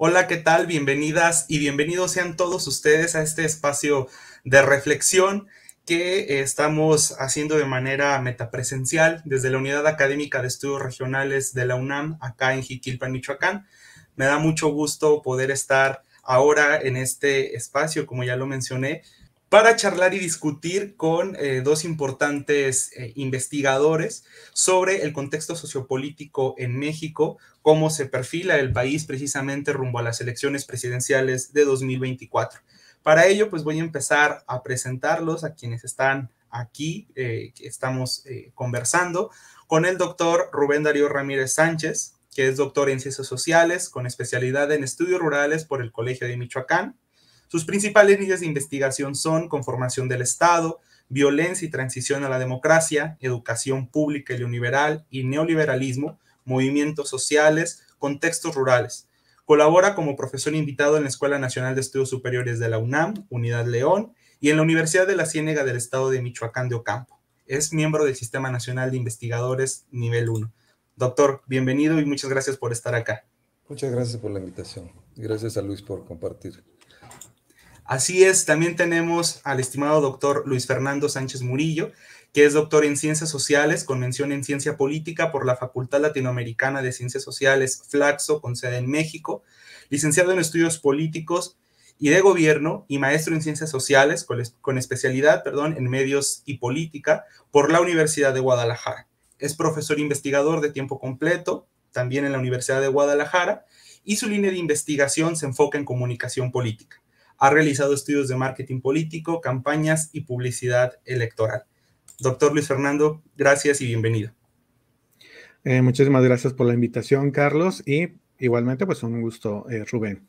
Hola, ¿qué tal? Bienvenidas y bienvenidos sean todos ustedes a este espacio de reflexión que eh, estamos haciendo de manera metapresencial desde la Unidad Académica de Estudios Regionales de la UNAM, acá en Jiquilpan, Michoacán. Me da mucho gusto poder estar ahora en este espacio, como ya lo mencioné, para charlar y discutir con eh, dos importantes eh, investigadores sobre el contexto sociopolítico en México, cómo se perfila el país precisamente rumbo a las elecciones presidenciales de 2024. Para ello, pues voy a empezar a presentarlos a quienes están aquí, eh, que estamos conversando, con el doctor Rubén Darío Ramírez Sánchez, que es doctor en ciencias sociales con especialidad en estudios rurales por el Colegio de Michoacán sus principales líneas de investigación son conformación del Estado, violencia y transición a la democracia, educación pública y neoliberal y neoliberalismo, movimientos sociales, contextos rurales. Colabora como profesor invitado en la Escuela Nacional de Estudios Superiores de la UNAM, Unidad León, y en la Universidad de la Ciénega del Estado de Michoacán de Ocampo. Es miembro del Sistema Nacional de Investigadores Nivel 1. Doctor, bienvenido y muchas gracias por estar acá. Muchas gracias por la invitación. Gracias a Luis por compartir. Así es, también tenemos al estimado doctor Luis Fernando Sánchez Murillo, que es doctor en Ciencias Sociales con mención en Ciencia Política por la Facultad Latinoamericana de Ciencias Sociales, Flaxo, con sede en México, licenciado en Estudios Políticos y de Gobierno y maestro en Ciencias Sociales con, especialidad perdón, en Medios y Política por la Universidad de Guadalajara. Es profesor investigador de tiempo completo, también en la Universidad de Guadalajara, y su línea de investigación se enfoca en comunicación política. Ha realizado estudios de marketing político, campañas y publicidad electoral. Doctor Luis Fernando, gracias y bienvenido. Eh, muchísimas gracias por la invitación, Carlos, y igualmente, pues un gusto, eh, Rubén.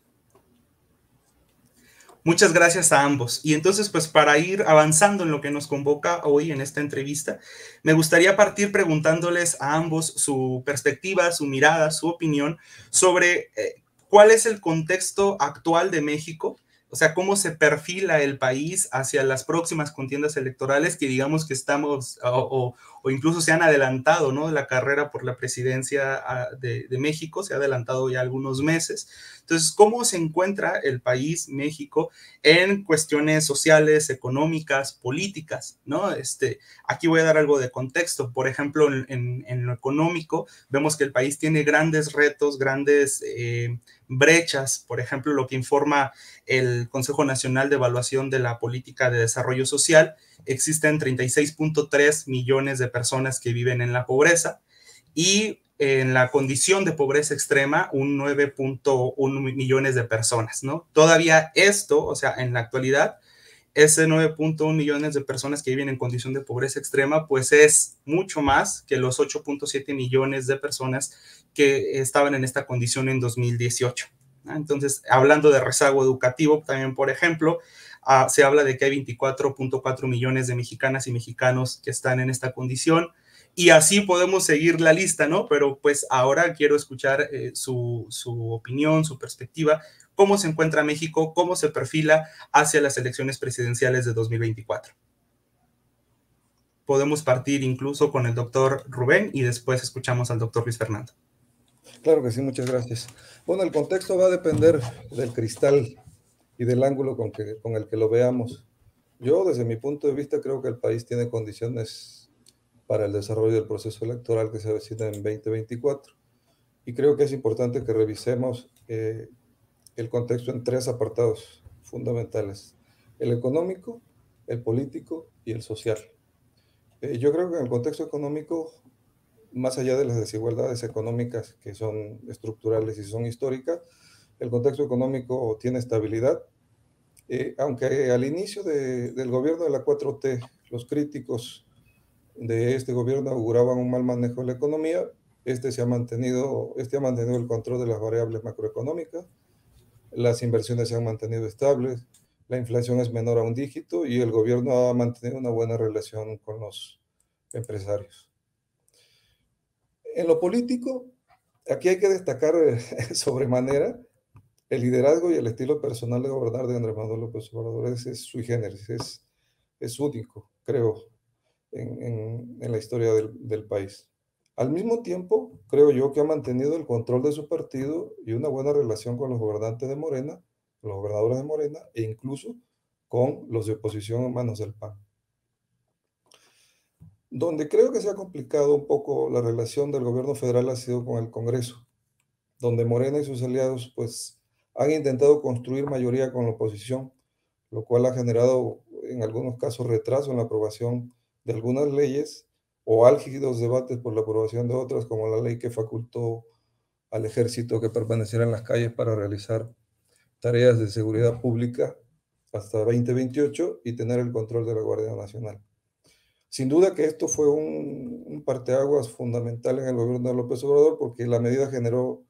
Muchas gracias a ambos. Y entonces, pues para ir avanzando en lo que nos convoca hoy en esta entrevista, me gustaría partir preguntándoles a ambos su perspectiva, su mirada, su opinión sobre eh, cuál es el contexto actual de México o sea, cómo se perfila el país hacia las próximas contiendas electorales que digamos que estamos o, o incluso se han adelantado, ¿no? La carrera por la presidencia ah, de, México se ha adelantado ya algunos meses. Entonces, ¿cómo se encuentra el país México en cuestiones sociales, económicas, políticas, ¿no? Este, aquí voy a dar algo de contexto. Por ejemplo, en, lo económico, vemos que el país tiene grandes retos, grandes... Eh, brechas, por ejemplo, lo que informa el Consejo Nacional de Evaluación de la Política de Desarrollo Social, existen 36.3 millones de personas que viven en la pobreza y en la condición de pobreza extrema un 9.1 millones de personas, ¿no? Todavía esto, o sea, en la actualidad, ese 9.1 millones de personas que viven en condición de pobreza extrema, pues es mucho más que los 8.7 millones de personas que estaban en esta condición en 2018. Entonces, hablando de rezago educativo, también, por ejemplo, Ah, se habla de que hay 24.4 millones de mexicanas y mexicanos que están en esta condición. Y así podemos seguir la lista, ¿no? Pero pues ahora quiero escuchar eh, su, su opinión, su perspectiva, cómo se encuentra México, cómo se perfila hacia las elecciones presidenciales de 2024 podemos partir incluso con el doctor Rubén y después escuchamos al doctor Luis Fernando. Claro que sí, muchas gracias. Bueno, el contexto va a depender del cristal y del ángulo con, con el que lo veamos. Yo, desde mi punto de vista, creo que el país tiene condiciones para el desarrollo del proceso electoral que se avecina en 2024. Y creo que es importante que revisemos eh, el contexto en tres apartados fundamentales, el económico, el político y el social. Eh, yo creo que en el contexto económico, más allá de las desigualdades económicas que son estructurales y son históricas, el contexto económico tiene estabilidad. Eh, aunque al inicio del gobierno de la 4T los críticos de este gobierno auguraban un mal manejo de la economía, este, se ha mantenido, este ha mantenido el control de las variables macroeconómicas, las inversiones se han mantenido estables, la inflación es menor a un dígito y el gobierno ha mantenido una buena relación con los empresarios. En lo político, aquí hay que destacar eh, sobremanera el liderazgo y el estilo personal de gobernar de Andrés Manuel López Obrador es, es sui es, único, creo, en, la historia del, país. Al mismo tiempo, creo yo que ha mantenido el control de su partido y una buena relación con los gobernantes de Morena, los gobernadores de Morena e incluso con los de oposición en manos del PAN. Donde creo que se ha complicado un poco la relación del gobierno federal ha sido con el Congreso, donde Morena y sus aliados pues han intentado construir mayoría con la oposición, lo cual ha generado en algunos casos retraso en la aprobación de algunas leyes o álgidos debates por la aprobación de otras, como la ley que facultó al ejército que permaneciera en las calles para realizar tareas de seguridad pública hasta 2028 y tener el control de la Guardia Nacional. Sin duda que esto fue un, un parteaguas fundamental en el gobierno de López Obrador porque la medida generó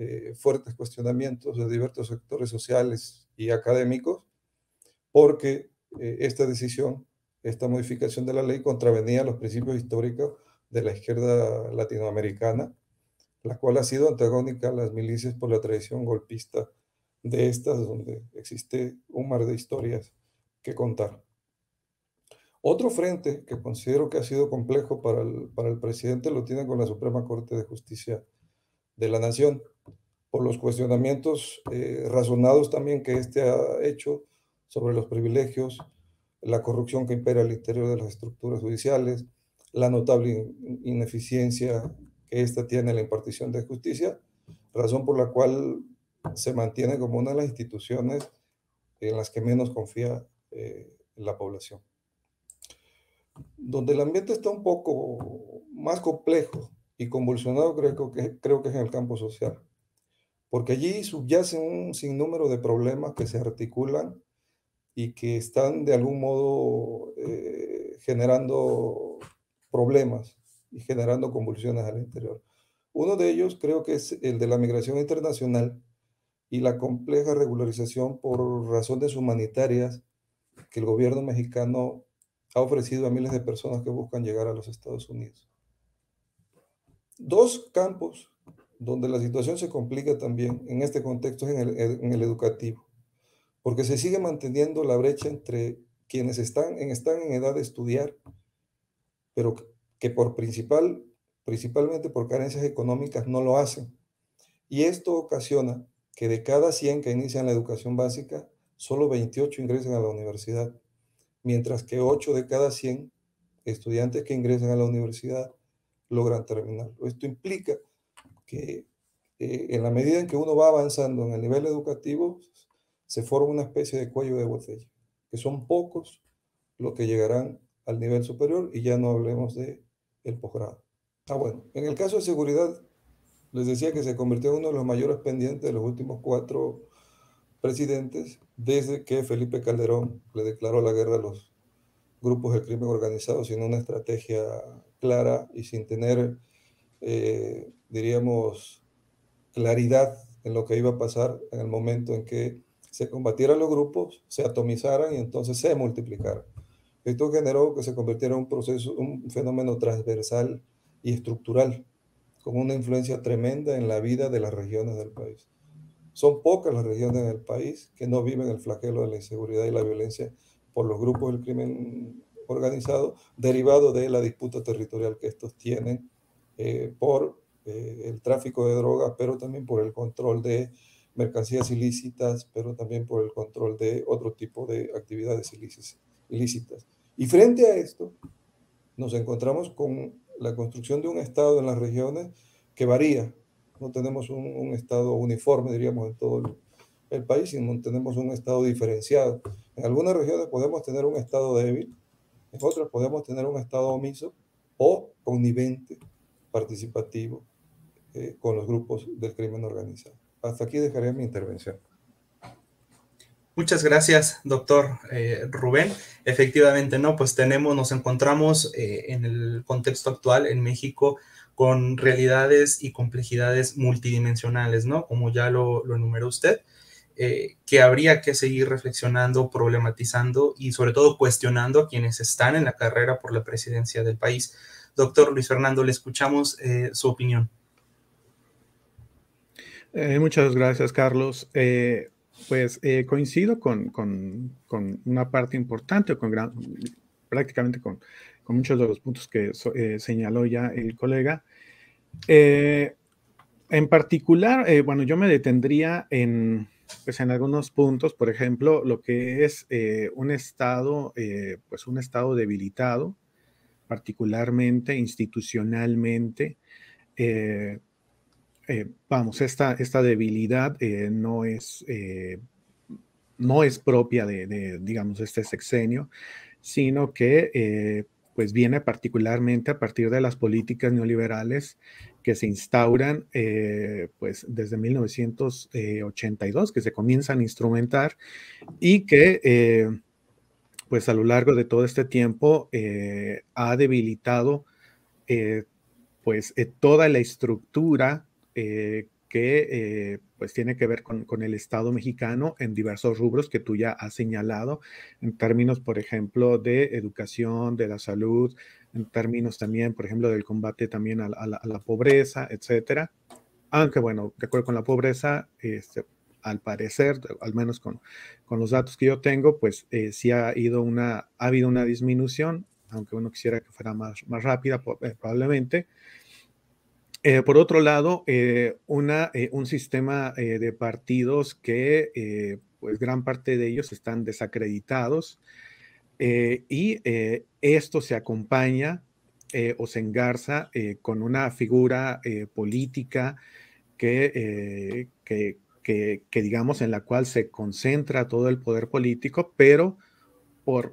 eh, fuertes cuestionamientos de diversos sectores sociales y académicos, porque eh, esta decisión, esta modificación de la ley contravenía los principios históricos de la izquierda latinoamericana, la cual ha sido antagónica a las milicias por la tradición golpista de estas, donde existe un mar de historias que contar. Otro frente que considero que ha sido complejo para para el presidente lo tiene con la Suprema Corte de Justicia de la nación, por los cuestionamientos eh, razonados también que éste ha hecho sobre los privilegios, la corrupción que impera al interior de las estructuras judiciales, la notable ineficiencia que ésta tiene en la impartición de justicia, razón por la cual se mantiene como una de las instituciones en las que menos confía eh, la población. Donde el ambiente está un poco más complejo y convulsionado creo que, creo que es en el campo social, porque allí subyacen un sinnúmero de problemas que se articulan y que están de algún modo eh, generando problemas y generando convulsiones al interior. Uno de ellos creo que es el de la migración internacional y la compleja regularización por razones humanitarias que el gobierno mexicano ha ofrecido a miles de personas que buscan llegar a los Estados Unidos. Dos campos donde la situación se complica también en este contexto es en el, educativo, porque se sigue manteniendo la brecha entre quienes están en, están en edad de estudiar, pero que por principal, principalmente por carencias económicas no lo hacen. Y esto ocasiona que de cada 100 que inician la educación básica, solo 28 ingresen a la universidad, mientras que 8 de cada 100 estudiantes que ingresan a la universidad logran terminarlo. Esto implica que eh, en la medida en que uno va avanzando en el nivel educativo, se forma una especie de cuello de botella, que son pocos los que llegarán al nivel superior y ya no hablemos de el posgrado. Ah, bueno, en el caso de seguridad, les decía que se convirtió en uno de los mayores pendientes de los últimos cuatro presidentes desde que Felipe Calderón le declaró la guerra a los grupos de crimen organizado, sino una estrategia clara y sin tener, eh, diríamos, claridad en lo que iba a pasar en el momento en que se combatieran los grupos, se atomizaran y entonces se multiplicaran. Esto generó que se convirtiera en un proceso, un fenómeno transversal y estructural, con una influencia tremenda en la vida de las regiones del país. Son pocas las regiones del país que no viven el flagelo de la inseguridad y la violencia por los grupos del crimen organizado, derivado de la disputa territorial que estos tienen eh, por eh, el tráfico de drogas, pero también por el control de mercancías ilícitas, pero también por el control de otro tipo de actividades ilícitas. Y frente a esto, nos encontramos con la construcción de un Estado en las regiones que varía. No tenemos un, un Estado uniforme, diríamos, en todo el el país y no tenemos un Estado diferenciado. En algunas regiones podemos tener un Estado débil, en otras podemos tener un Estado omiso o connivente, participativo eh, con los grupos del crimen organizado. Hasta aquí dejaré mi intervención. Muchas gracias, doctor eh, Rubén. Efectivamente, no, pues tenemos, nos encontramos eh, en el contexto actual en México con realidades y complejidades multidimensionales, ¿no? Como ya lo, lo enumeró usted. Eh, que habría que seguir reflexionando, problematizando y sobre todo cuestionando a quienes están en la carrera por la presidencia del país. Doctor Luis Fernando, le escuchamos eh, su opinión. Eh, muchas gracias, Carlos. pues coincido con, una parte importante, con prácticamente con, muchos de los puntos que señaló ya el colega. en particular, bueno, yo me detendría en, pues en algunos puntos, por ejemplo, lo que es eh, un estado, eh, pues un estado debilitado, particularmente institucionalmente. Eh, vamos, esta, debilidad no, es, no es propia de, de, digamos, este sexenio, sino que pues viene particularmente a partir de las políticas neoliberales que se instauran eh, pues desde 1982, que se comienzan a instrumentar y que eh, pues a lo largo de todo este tiempo eh, ha debilitado pues toda la estructura que pues tiene que ver con, el Estado mexicano en diversos rubros que tú ya has señalado, en términos, por ejemplo, de educación, de la salud, en términos también, por ejemplo, del combate también a, la, pobreza, etcétera. Aunque, bueno, de acuerdo con la pobreza, este, al parecer, al menos con, los datos que yo tengo, pues eh, sí ha, ido una, ha habido una disminución, aunque uno quisiera que fuera más, más rápida, eh, probablemente. Eh, por otro lado, eh, eh, un sistema de partidos que, pues, gran parte de ellos están desacreditados y esto se acompaña o se engarza con una figura política que, que, digamos, en la cual se concentra todo el poder político, pero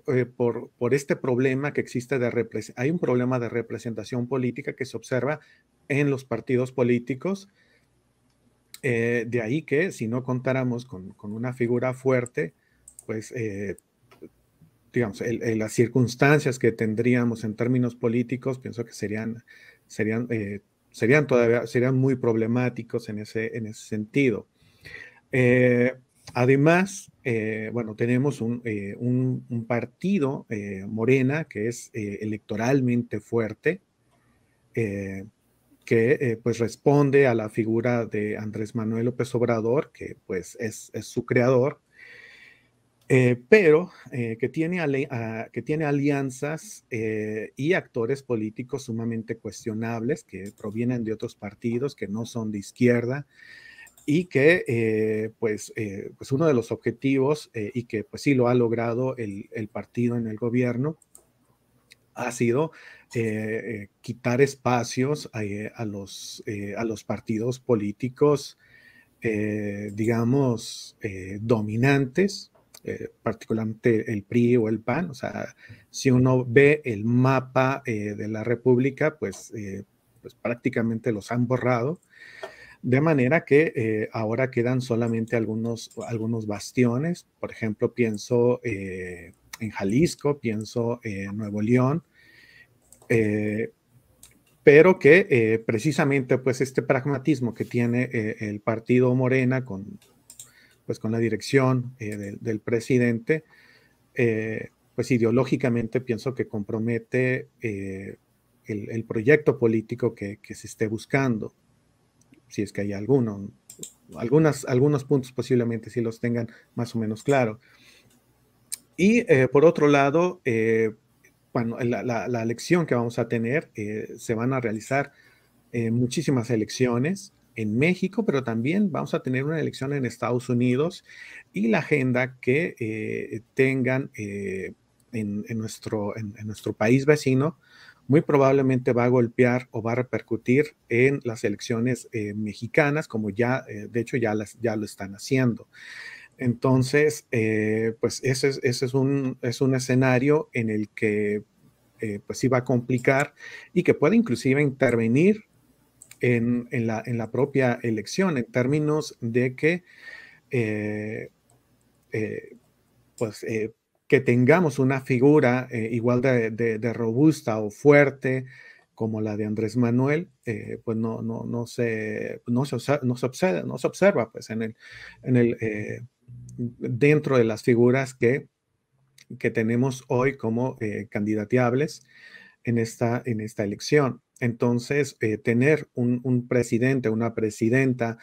eh, por, por, este problema que existe de hay un problema de representación política que se observa en los partidos políticos. Eh, de ahí que si no contáramos con, con una figura fuerte, pues eh, digamos, las circunstancias que tendríamos en términos políticos, pienso que serían, serían, serían todavía serían muy problemáticos en ese, en ese sentido. Eh, Además, eh, bueno, tenemos un, eh, partido, eh, Morena, que es electoralmente fuerte, que pues responde a la figura de Andrés Manuel López Obrador, que pues es, su creador, pero que, tiene ah, que tiene alianzas y actores políticos sumamente cuestionables que provienen de otros partidos que no son de izquierda, y que eh, pues, eh, pues uno de los objetivos eh, y que pues sí lo ha logrado el, partido en el gobierno ha sido quitar espacios a, los, a los partidos políticos, digamos, dominantes, particularmente el PRI o el PAN. O sea, si uno ve el mapa de la República, pues, pues prácticamente los han borrado. De manera que eh, ahora quedan solamente algunos, algunos bastiones, por ejemplo, pienso eh, en Jalisco, pienso en Nuevo León, eh, pero que precisamente pues este pragmatismo que tiene el partido Morena con, pues, con la dirección del, presidente, pues ideológicamente pienso que compromete el, proyecto político que se esté buscando si es que hay alguno. Algunas, algunos puntos posiblemente si los tengan más o menos claro. Y eh, por otro lado, bueno, eh, la, elección que vamos a tener, eh, se van a realizar muchísimas elecciones en México, pero también vamos a tener una elección en Estados Unidos y la agenda que tengan en, nuestro, en, nuestro país vecino muy probablemente va a golpear o va a repercutir en las elecciones eh, mexicanas, como ya, eh, de hecho, ya, las, ya lo están haciendo. Entonces, eh, pues ese, es, ese es, un, es un escenario en el que pues sí va a complicar y que puede inclusive intervenir en, la, en la, propia elección en términos de que pues que tengamos una figura eh, igual de, robusta o fuerte como la de Andrés Manuel, eh, pues no, no, se, no, observa, pues en el, en eh, dentro de las figuras que, que tenemos hoy como candidateables en esta, en esta elección. Entonces, tener un, un presidente, una presidenta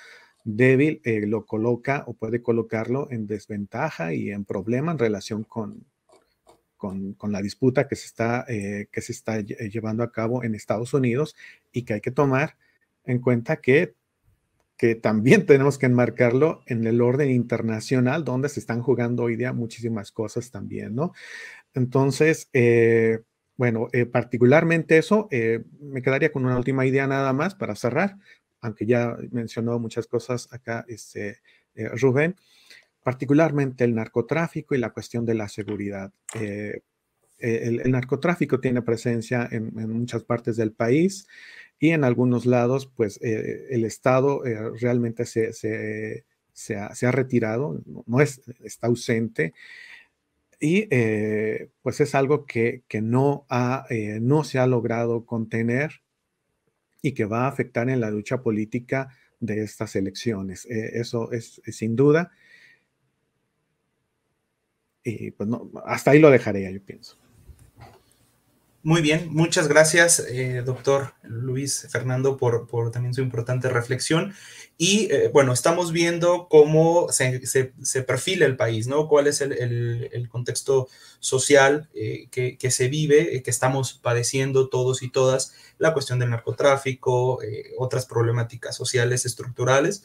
débil eh, lo coloca o puede colocarlo en desventaja y en problema en relación con, con, la disputa que se, está, eh, que se está eh, llevando a cabo en Estados Unidos y que hay que tomar en cuenta que, que también tenemos que enmarcarlo en el orden internacional donde se están jugando hoy día muchísimas cosas también, ¿no? Entonces, bueno, particularmente eso, me quedaría con una última idea nada más para cerrar aunque ya mencionó muchas cosas acá este, eh, Rubén, particularmente el narcotráfico y la cuestión de la seguridad. Eh, el, narcotráfico tiene presencia en, muchas partes del país y en algunos lados, pues eh, el Estado realmente se, ha, retirado, no está ausente. Y pues es algo que, no, ha, no se ha logrado contener y que va a afectar en la lucha política de estas elecciones. Eh, eso es, sin duda. Y pues no, hasta ahí lo dejaría, yo pienso. Muy bien, muchas gracias, eh, doctor Luis Fernando, por, también su importante reflexión. Y eh, bueno, estamos viendo cómo se, perfila el país, ¿no? ¿Cuál es el, contexto social eh, que, que, se vive, que estamos padeciendo todos y todas? La cuestión del narcotráfico, otras problemáticas sociales, estructurales.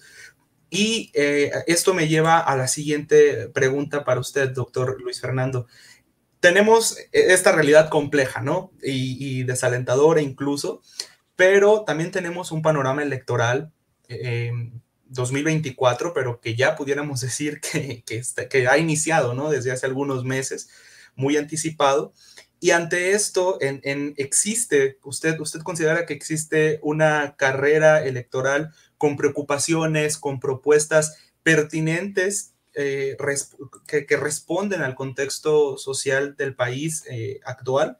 Y esto me lleva a la siguiente pregunta para usted, doctor Luis Fernando tenemos e-, esta realidad compleja, ¿no? Y, desalentadora incluso, pero también tenemos un panorama electoral 2024, em, pero que ya pudiéramos decir este, que, ha iniciado, ¿no? Desde hace algunos meses, muy anticipado. Y ante esto, existe, usted, usted considera que existe una carrera electoral con preocupaciones, con propuestas pertinentes eh, que, responden al contexto social del país eh, actual.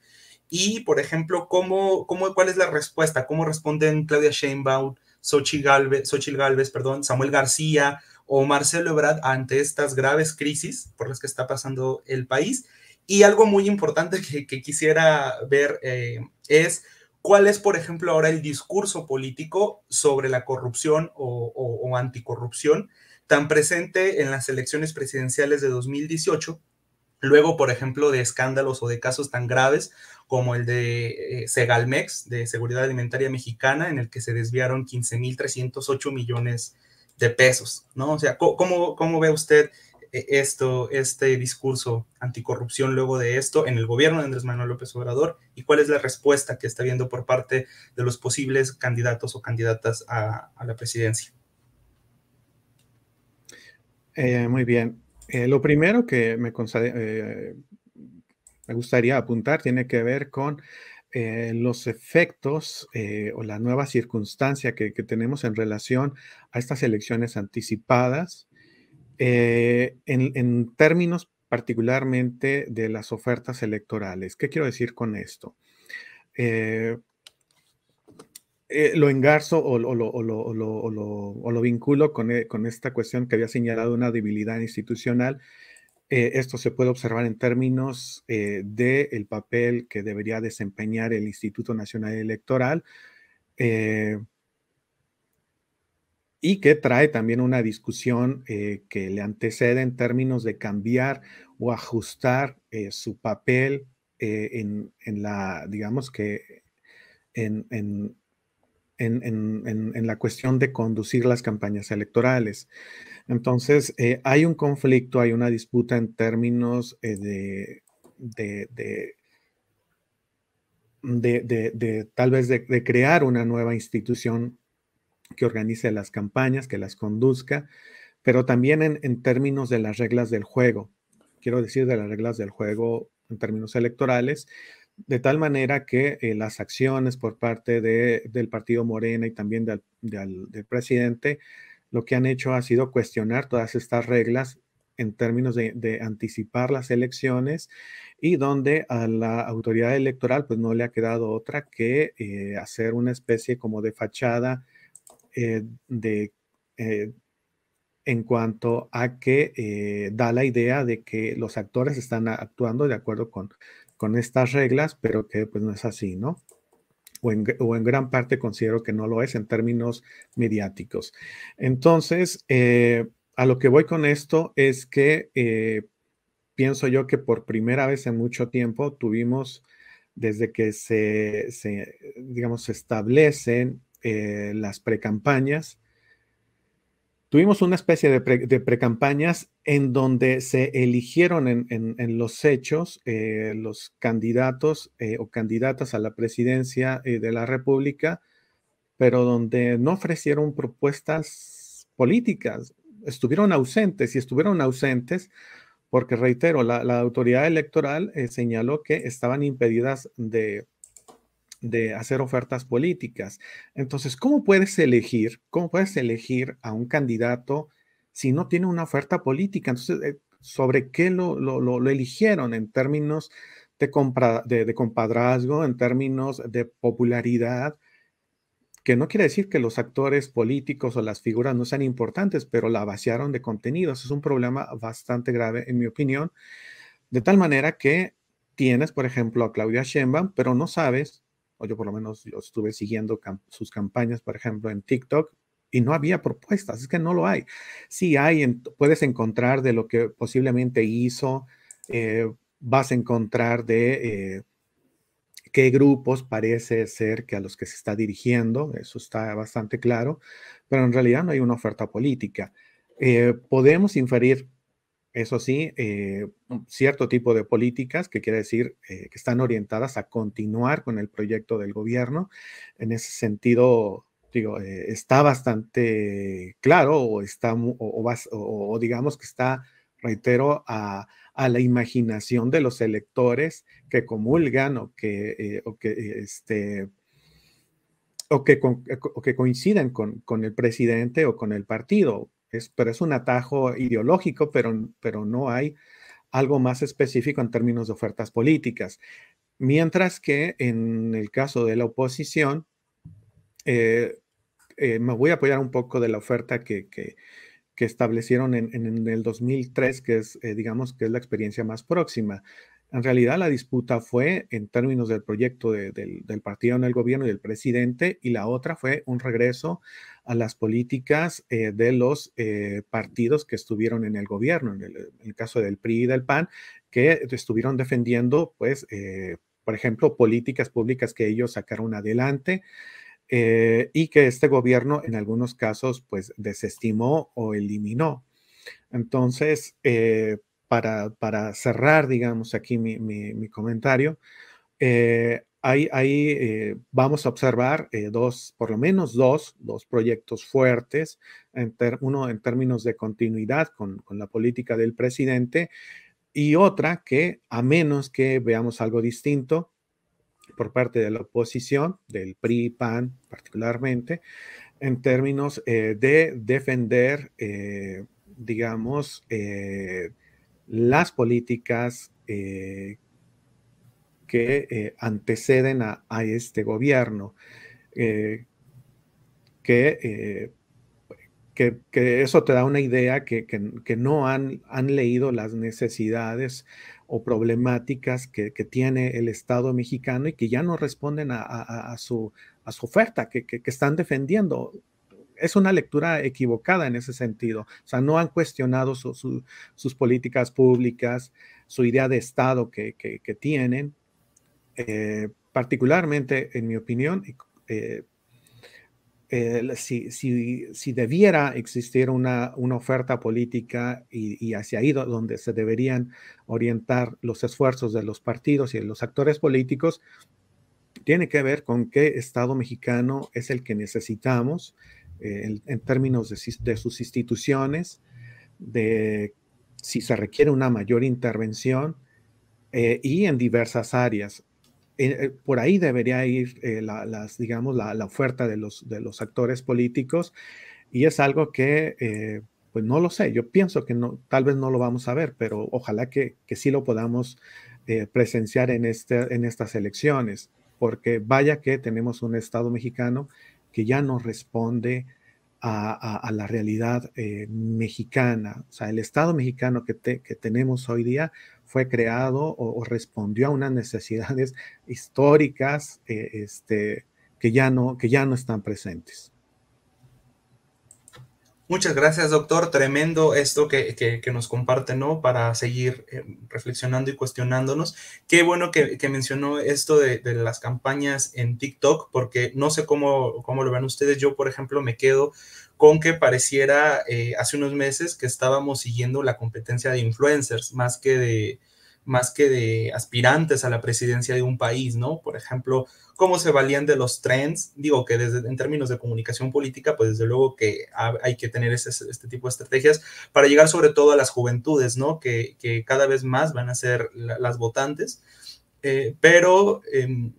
Y, por ejemplo, cómo, ¿cuál es la respuesta? ¿Cómo responden Claudia Sheinbaum, Xochitl Galvez, Galvez perdón, Samuel García o Marcelo Ebrard ante estas graves crisis por las que está pasando el país? Y algo muy importante que, quisiera ver eh, es cuál es, por ejemplo, ahora el discurso político sobre la corrupción o anticorrupción tan presente en las elecciones presidenciales de 2018, luego, por ejemplo, de escándalos o de casos tan graves como el de eh, Segalmex, de Seguridad Alimentaria Mexicana, en el que se desviaron 15.308 millones de pesos, ¿no? O sea, ¿cómo, ve usted eh, esto, este discurso anticorrupción luego de esto en el gobierno de Andrés Manuel López Obrador y cuál es la respuesta que está viendo por parte de los posibles candidatos o candidatas a la presidencia. Eh, muy bien. Eh, lo primero que me, eh, me, gustaría apuntar tiene que ver con los efectos o la nueva circunstancia que, tenemos en relación a estas elecciones anticipadas en, términos particularmente de las ofertas electorales. ¿Qué quiero decir con esto? Eh, lo engarzo o, lo, vinculo con, esta cuestión que había señalado una debilidad institucional. Eh, esto se puede observar en términos eh, del papel que debería desempeñar el Instituto Nacional Electoral y que trae también una discusión que le antecede en términos de cambiar o ajustar su papel en, la, digamos que en, en, la cuestión de conducir las campañas electorales. Entonces, eh, hay un conflicto, hay una disputa en términos eh, de, de, tal vez de, crear una nueva institución que organice las campañas, que las conduzca, pero también en términos de las reglas del juego. Quiero decir, de las reglas del juego en términos electorales, de tal manera que eh, las acciones por parte del partido Morena y también del presidente lo que han hecho ha sido cuestionar todas estas reglas en términos de, anticipar las elecciones y donde a la autoridad electoral pues no le ha quedado otra que eh, hacer una especie como de fachada eh, de en cuanto a que da la idea de que los actores están actuando de acuerdo con con estas reglas, pero que pues no es así, ¿no? O en, gran parte considero que no lo es en términos mediáticos. Entonces, eh, a lo que voy con esto es que eh, pienso yo que por primera vez en mucho tiempo tuvimos, desde que se, digamos, se establecen eh, las precampañas, Tuvimos una especie de, pre, de precampañas en donde se eligieron en, los hechos eh, los candidatos eh, o candidatas a la presidencia eh, de la República, pero donde no ofrecieron propuestas políticas, estuvieron ausentes y estuvieron ausentes porque, reitero, la, la autoridad electoral señaló que estaban impedidas de, de hacer ofertas políticas. Entonces, ¿cómo puedes elegir, cómo puedes elegir a un candidato si no tiene una oferta política? Entonces, eh, ¿sobre qué lo, eligieron en términos de, compra, de, compadrazgo, en términos de popularidad? que no quiere decir que los actores políticos o las figuras no sean importantes, pero la vaciaron de contenidos, es un problema bastante grave, en mi opinión. De tal manera que tienes, por ejemplo, a Claudia Sheinbaum, pero no sabes o yo por lo menos yo estuve siguiendo sus campañas, por ejemplo, en TikTok, y no había propuestas, es que no lo hay. Sí hay, puedes encontrar de lo que posiblemente hizo, eh, vas a encontrar de eh, qué grupos parece ser que a los que se está dirigiendo, eso está bastante claro, pero en realidad no hay una oferta política. Eh, podemos inferir eso sí, eh, cierto tipo de políticas, que quiere decir eh, que están orientadas a continuar con el proyecto del gobierno. En ese sentido, digo, eh, está bastante claro o, está, o, digamos que está, reitero, a, la imaginación de los electores que comulgan o que, coinciden que o que, este, que con, con, el presidente o con el partido es, pero es un atajo ideológico, pero, pero no hay algo más específico en términos de ofertas políticas. Mientras que en el caso de la oposición, eh, eh, me voy a apoyar un poco de la oferta que, establecieron en, el 2003, que es, eh, digamos, que es la experiencia más próxima. En realidad la disputa fue en términos del proyecto del, del partido en el gobierno y del presidente, y la otra fue un regreso a las políticas eh, de los eh, partidos que estuvieron en el gobierno, en el, caso del PRI y del PAN, que estuvieron defendiendo, pues, eh, por ejemplo, políticas públicas que ellos sacaron adelante. y que este gobierno en algunos casos pues desestimó o eliminó. Entonces, para, cerrar, digamos, aquí mi, comentario, ahí, eh, vamos a observar eh, dos, por lo menos dos, dos proyectos fuertes, uno en términos de continuidad con, la política del presidente y otra que a menos que veamos algo distinto por parte de la oposición, del PRI, PAN particularmente, en términos eh, de defender, digamos, las políticas eh, que eh, anteceden a, este gobierno, eh, eh, que, eso te da una idea que, que no han, han, leído las necesidades o problemáticas que, tiene el Estado mexicano y que ya no responden a, su, oferta, que, están defendiendo. Es una lectura equivocada en ese sentido. O sea, no han cuestionado sus políticas públicas, su idea de Estado que, tienen eh, particularmente, en mi opinión, eh, si, debiera existir una, oferta política y, hacia ahí donde se deberían orientar los esfuerzos de los partidos y de los actores políticos, tiene que ver con qué Estado mexicano es el que necesitamos eh, en, términos de, sus instituciones, de si se requiere una mayor intervención y en diversas áreas. Eh, eh, por ahí debería ir eh, la, las, digamos, la, oferta de los, de los actores políticos y es algo que, pues no lo sé, yo pienso que no, tal vez no lo vamos a ver, pero ojalá que, sí lo podamos presenciar en, este, en estas elecciones, porque vaya que tenemos un Estado mexicano que ya no responde a, la realidad mexicana, o sea, el Estado mexicano que, que tenemos hoy día fue creado o, respondió a unas necesidades históricas eh, este, que, ya no, que ya no están presentes. Muchas gracias, doctor. Tremendo esto que, nos comparte, ¿no? Para seguir eh, reflexionando y cuestionándonos. Qué bueno que, mencionó esto de, las campañas en TikTok, porque no sé cómo, cómo lo ven ustedes. Yo, por ejemplo, me quedo con que pareciera eh, hace unos meses que estábamos siguiendo la competencia de influencers más que de, más que de aspirantes a la presidencia de un país, ¿no? Por ejemplo, cómo se valían de los trends, digo que desde, en términos de comunicación política, pues desde luego que hay que tener ese, este tipo de estrategias para llegar sobre todo a las juventudes, ¿no? Que, cada vez más van a ser las votantes, eh, pero em,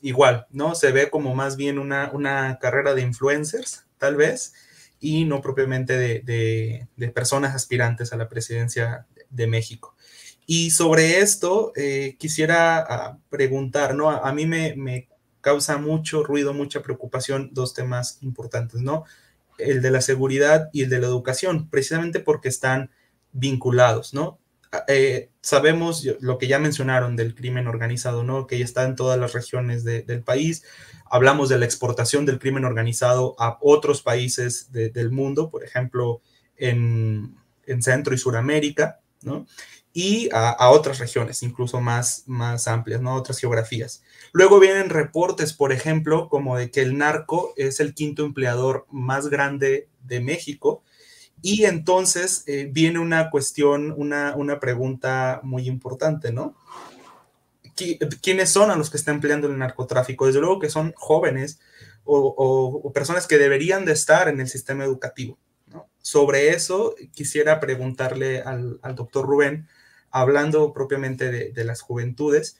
igual, ¿no? Se ve como más bien una, una carrera de influencers, tal vez, y no propiamente de, personas aspirantes a la presidencia de México. Y sobre esto eh, quisiera ah, preguntar, ¿no? A, mí me, me, causa mucho ruido, mucha preocupación dos temas importantes, ¿no? El de la seguridad y el de la educación, precisamente porque están vinculados, ¿no? Ah, eh, sabemos lo que ya mencionaron del crimen organizado, ¿no? Que ya está en todas las regiones del país. Hablamos de la exportación del crimen organizado a otros países del mundo, por ejemplo, en, Centro y Suramérica, Y a, otras regiones, incluso más, amplias, ¿no? otras geografías. Luego vienen reportes, por ejemplo, como de que el narco es el quinto empleador más grande de México, y entonces eh, viene una cuestión, una, pregunta muy importante, ¿no? ¿Quiénes son a los que está empleando el narcotráfico? Desde luego que son jóvenes o, personas que deberían de estar en el sistema educativo. Sobre eso quisiera preguntarle al, doctor Rubén, hablando propiamente de, las juventudes,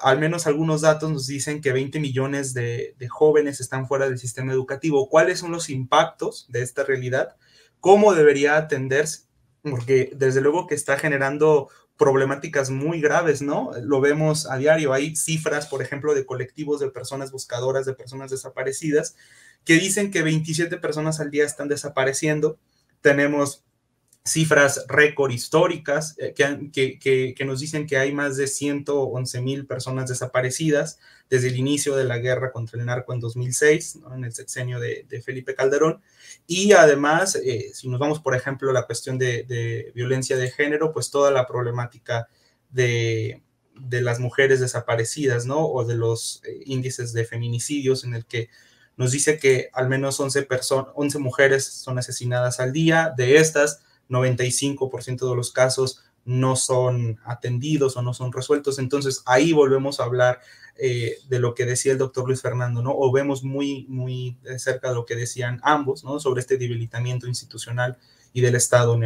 al menos algunos datos nos dicen que 20 millones de, de jóvenes están fuera del sistema educativo. ¿Cuáles son los impactos de esta realidad? cómo debería atenderse, porque desde luego que está generando problemáticas muy graves, ¿no? Lo vemos a diario. Hay cifras, por ejemplo, de colectivos de personas buscadoras, de personas desaparecidas, que dicen que 27 personas al día están desapareciendo. Tenemos cifras récord históricas eh, que, nos dicen que hay más de 111 mil personas desaparecidas desde el inicio de la guerra contra el narco en 2006, en el sexenio de, Felipe Calderón. Y además, eh, si nos vamos, por ejemplo, a la cuestión de, violencia de género, pues toda la problemática de, las mujeres desaparecidas, ¿no? O de los eh, índices de feminicidios en el que nos dice que al menos 11, 11 mujeres son asesinadas al día, de estas, 95% de los casos no son atendidos o no son resueltos. Entonces ahí volvemos a hablar eh, de lo que decía el doctor Luis Fernando, ¿no? O vemos muy, muy eh, cerca de lo que decían ambos, ¿no? Sobre este debilitamiento institucional y del Estado en,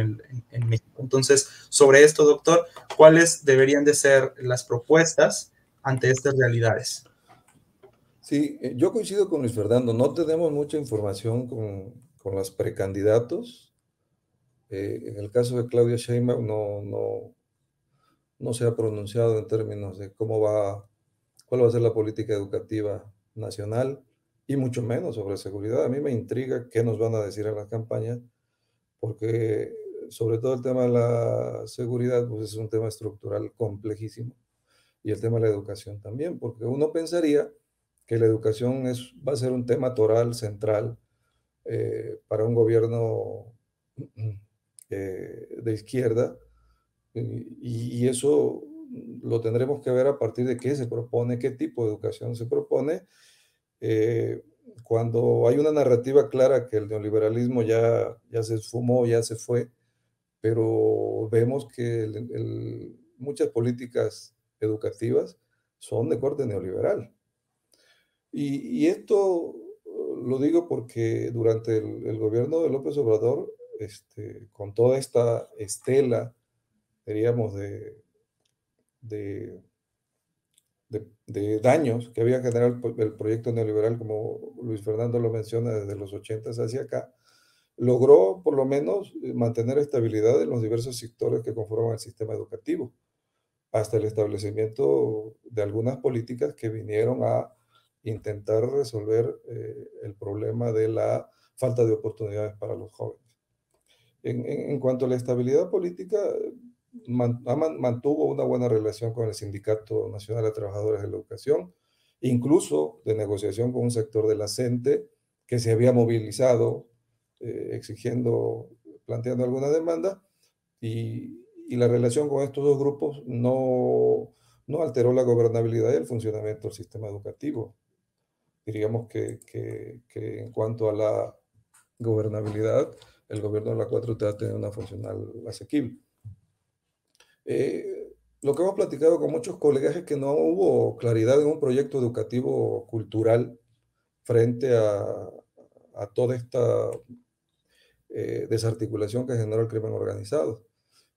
el, México. Entonces, sobre esto, doctor, ¿cuáles deberían de ser las propuestas ante estas realidades? Sí, eh, yo coincido con Luis Fernando, no tenemos mucha información con, con los precandidatos, eh, en el caso de Claudia Sheinbaum no, no, no se ha pronunciado en términos de cómo va, cuál va a ser la política educativa nacional y mucho menos sobre seguridad. A mí me intriga qué nos van a decir en la campaña, porque sobre todo el tema de la seguridad pues es un tema estructural complejísimo y el tema de la educación también, porque uno pensaría que la educación es, va a ser un tema toral central eh, para un gobierno eh, de izquierda, eh, y, eso lo tendremos que ver a partir de qué se propone, qué tipo de educación se propone. Eh, cuando hay una narrativa clara que el neoliberalismo ya, ya se esfumó, ya se fue, pero vemos que muchas políticas educativas son de corte neoliberal. Y, esto uh, lo digo porque durante el, el, gobierno de López Obrador este, con toda esta estela, diríamos, de, de, daños que había generado el proyecto neoliberal, como Luis Fernando lo menciona, desde los 80 hacia acá, logró por lo menos eh, mantener estabilidad en los diversos sectores que conforman el sistema educativo, hasta el establecimiento de algunas políticas que vinieron a intentar resolver eh, el problema de la falta de oportunidades para los jóvenes en, cuanto a la estabilidad política, mantuvo una buena relación con el Sindicato Nacional de Trabajadores de la Educación, incluso de negociación con un sector de la CENTE que se había movilizado eh, exigiendo, planteando alguna demanda, y, la relación con estos dos grupos no, alteró la gobernabilidad y el funcionamiento del sistema educativo. Diríamos que en cuanto a la gobernabilidad, el gobierno de la 4 te va a tener una funcional asequible. Eh, lo que hemos platicado con muchos colegas es que no hubo claridad en un proyecto educativo cultural frente a, a toda esta eh, desarticulación que generó el crimen organizado.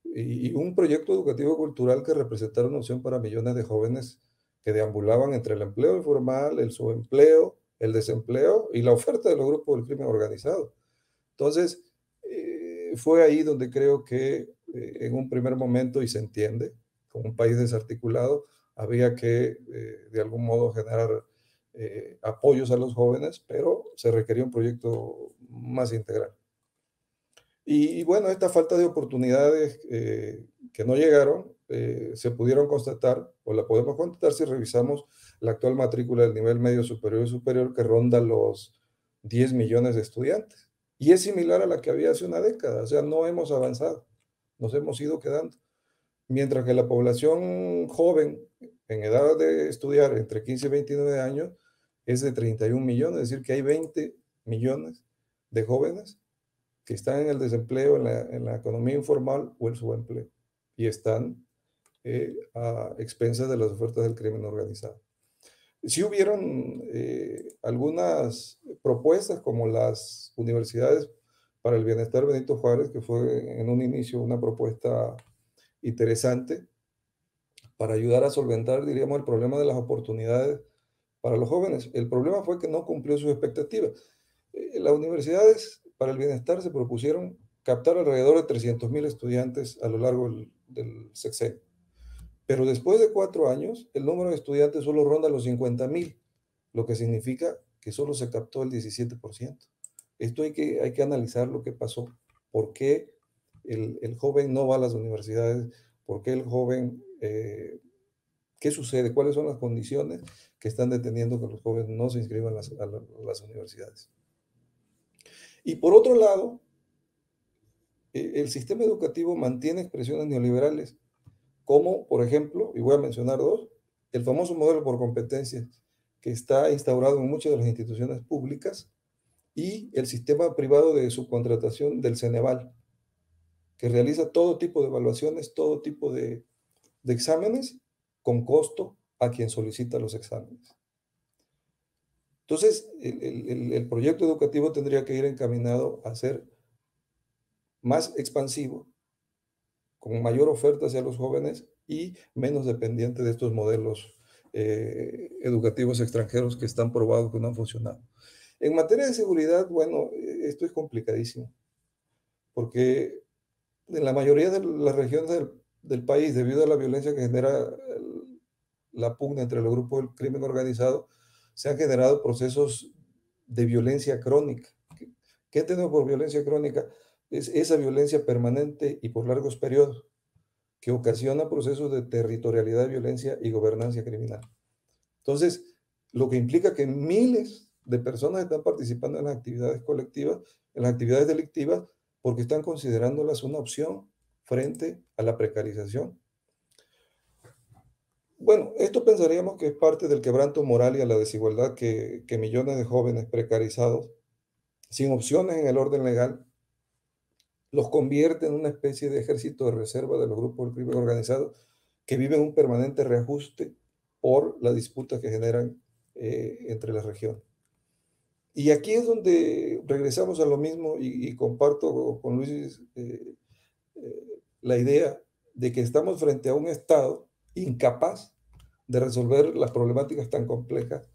Y, y, un proyecto educativo cultural que representara una opción para millones de jóvenes que deambulaban entre el empleo informal, el subempleo, el desempleo y la oferta de los grupos del crimen organizado. Entonces, fue ahí donde creo que eh, en un primer momento, y se entiende, como un país desarticulado, había que eh, de algún modo generar eh, apoyos a los jóvenes, pero se requería un proyecto más integral. Y, bueno, esta falta de oportunidades que no llegaron se pudieron constatar, o la podemos constatar si revisamos la actual matrícula del nivel medio superior y superior que ronda los 10 millones de estudiantes. Y es similar a la que había hace una década, o sea, no hemos avanzado, nos hemos ido quedando. Mientras que la población joven, en edad de estudiar, entre 15 y 29 años, es de 31 millones, es decir, que hay 20 millones de jóvenes que están en el desempleo, en la, economía informal o en su empleo, y están eh, a expensas de las ofertas del crimen organizado. Sí hubieron eh, algunas propuestas como las universidades para el bienestar Benito Juárez, que fue en un inicio una propuesta interesante para ayudar a solventar, diríamos, el problema de las oportunidades para los jóvenes. El problema fue que no cumplió sus expectativas. Eh, las universidades para el bienestar se propusieron captar alrededor de 300.000 estudiantes a lo largo del sexenio. Pero después de cuatro años, el número de estudiantes solo ronda los 50.000, mil, lo que significa que solo se captó el 17%. Esto hay que, hay que analizar lo que pasó, por qué el, joven no va a las universidades, por qué el joven, eh, qué sucede, cuáles son las condiciones que están deteniendo que los jóvenes no se inscriban a las universidades. Y por otro lado, e, el sistema educativo mantiene expresiones neoliberales como, por ejemplo, y voy a mencionar dos, el famoso modelo por competencias que está instaurado en muchas de las instituciones públicas y el sistema privado de subcontratación del Ceneval, que realiza todo tipo de evaluaciones, todo tipo de, exámenes con costo a quien solicita los exámenes. Entonces, el proyecto educativo tendría que ir encaminado a ser más expansivo, con mayor oferta hacia los jóvenes y menos dependiente de estos modelos eh, educativos extranjeros que están probados que no han funcionado. En materia de seguridad, bueno, eh, esto es complicadísimo, porque en la mayoría de las regiones del, país, debido a la violencia que genera la pugna entre los grupos del crimen organizado, se han generado procesos de violencia crónica. ¿Qué tenemos por violencia crónica? es esa violencia permanente y por largos periodos que ocasiona procesos de territorialidad, violencia y gobernancia criminal. Entonces, lo que implica que miles de personas están participando en las actividades colectivas, en las actividades delictivas, porque están considerándolas una opción frente a la precarización. Bueno, esto pensaríamos que es parte del quebranto moral y a la desigualdad que, que millones de jóvenes precarizados, sin opciones en el orden legal, los convierte en una especie de ejército de reserva de los grupos del crimen organizado que viven un permanente reajuste por las disputas que generan eh, entre las regiones. Y aquí es donde regresamos a lo mismo y, comparto con Luis eh, eh, la idea de que estamos frente a un Estado incapaz de resolver las problemáticas tan complejas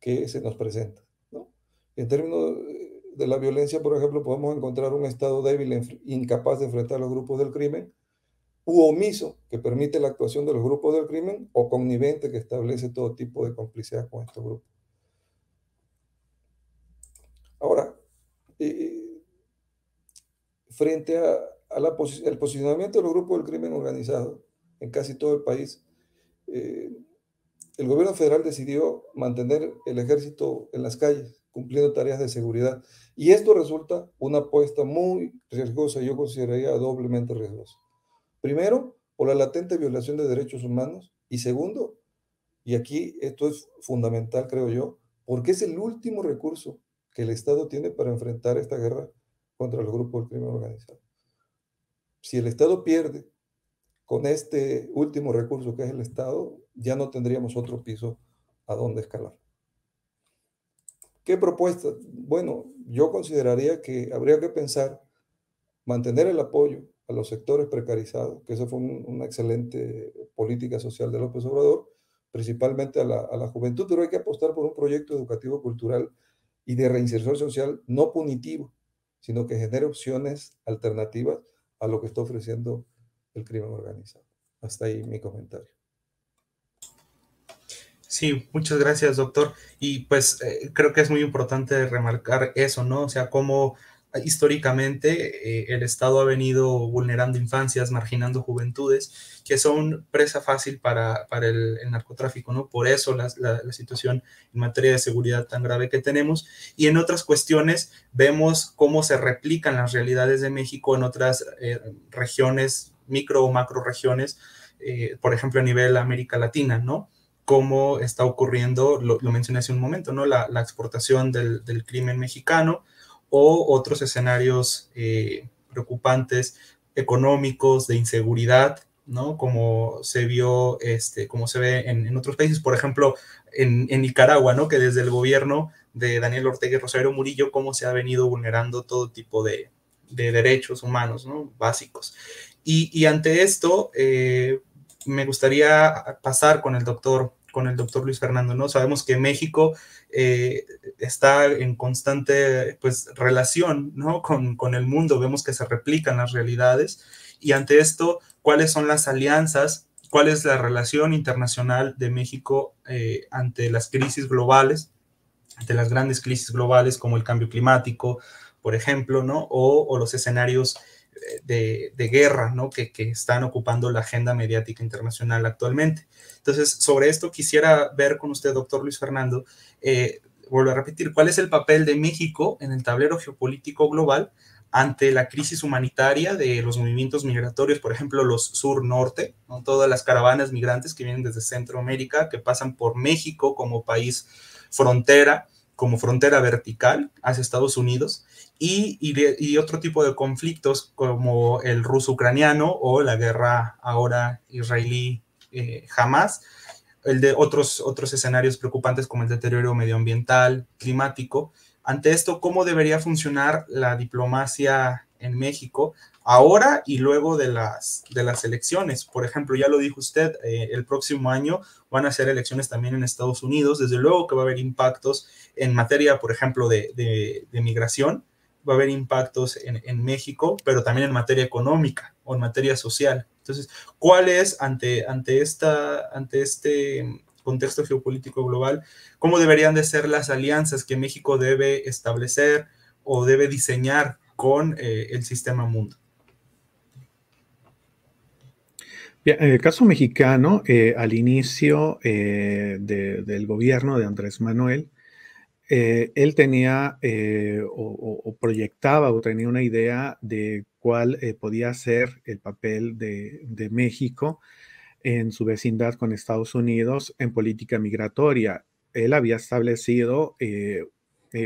que se nos presentan. ¿no? En términos de la violencia, por ejemplo, podemos encontrar un Estado débil, incapaz de enfrentar a los grupos del crimen, u omiso, que permite la actuación de los grupos del crimen, o connivente, que establece todo tipo de complicidad con estos grupos. Ahora, frente al posicionamiento de los grupos del crimen organizado en casi todo el país, eh, el gobierno federal decidió mantener el ejército en las calles, cumpliendo tareas de seguridad. Y esto resulta una apuesta muy riesgosa, yo consideraría doblemente riesgosa. Primero, por la latente violación de derechos humanos. Y segundo, y aquí esto es fundamental, creo yo, porque es el último recurso que el Estado tiene para enfrentar esta guerra contra el grupo del crimen organizado. Si el Estado pierde con este último recurso que es el Estado, ya no tendríamos otro piso a donde escalar. ¿Qué propuesta? Bueno, yo consideraría que habría que pensar mantener el apoyo a los sectores precarizados, que eso fue una excelente política social de López Obrador, principalmente a la, a la, juventud, pero hay que apostar por un proyecto educativo, cultural y de reinserción social no punitivo, sino que genere opciones alternativas a lo que está ofreciendo el crimen organizado. Hasta ahí mi comentario. Sí, muchas gracias, doctor. Y pues eh, creo que es muy importante remarcar eso, ¿no? O sea, cómo históricamente eh, el Estado ha venido vulnerando infancias, marginando juventudes, que son presa fácil para, para el, narcotráfico, ¿no? Por eso la, situación en materia de seguridad tan grave que tenemos. Y en otras cuestiones vemos cómo se replican las realidades de México en otras eh, regiones micro o macro regiones, eh, por ejemplo, a nivel América Latina, ¿no? Cómo está ocurriendo, lo, mencioné hace un momento, ¿no? La, exportación del, crimen mexicano o otros escenarios eh, preocupantes económicos, de inseguridad, ¿no? Como se vio, este, como se ve en, otros países, por ejemplo, en, Nicaragua, ¿no? Que desde el gobierno de Daniel Ortega y Rosario Murillo, cómo se ha venido vulnerando todo tipo de, de derechos humanos, ¿no? Básicos. Y, ante esto, eh, me gustaría pasar con el doctor con el doctor Luis Fernando, ¿no? Sabemos que México eh, está en constante, pues, relación, ¿no? Con, el mundo, vemos que se replican las realidades y ante esto, ¿cuáles son las alianzas cuál es la relación internacional de México eh, ante las crisis globales, ante las grandes crisis globales como el cambio climático, por ejemplo, ¿no? O, o los escenarios de, guerra ¿no? que, que, están ocupando la agenda mediática internacional actualmente. Entonces, sobre esto quisiera ver con usted, doctor Luis Fernando, eh, vuelvo a repetir, ¿cuál es el papel de México en el tablero geopolítico global ante la crisis humanitaria de los movimientos migratorios, por ejemplo, los sur-norte, ¿no? todas las caravanas migrantes que vienen desde Centroamérica, que pasan por México como país frontera, como frontera vertical hacia Estados Unidos y, otro tipo de conflictos como el ruso-ucraniano o la guerra ahora israelí jamás, eh, el de otros, otros escenarios preocupantes como el deterioro medioambiental, climático. Ante esto, ¿cómo debería funcionar la diplomacia en México ahora y luego de las, de las elecciones. Por ejemplo, ya lo dijo usted, eh, el próximo año van a ser elecciones también en Estados Unidos. Desde luego que va a haber impactos en materia, por ejemplo, de, de, migración, va a haber impactos en, en, México, pero también en materia económica o en materia social. Entonces, ¿cuál es ante, ante, esta, ante este contexto geopolítico global, cómo deberían de ser las alianzas que México debe establecer o debe diseñar con eh, el sistema mundo? en el caso mexicano, eh, al inicio eh, del gobierno de Andrés Manuel, eh, él tenía o, proyectaba o tenía una idea de cuál podía ser el papel de, México en su vecindad con Estados Unidos en política migratoria. Él había establecido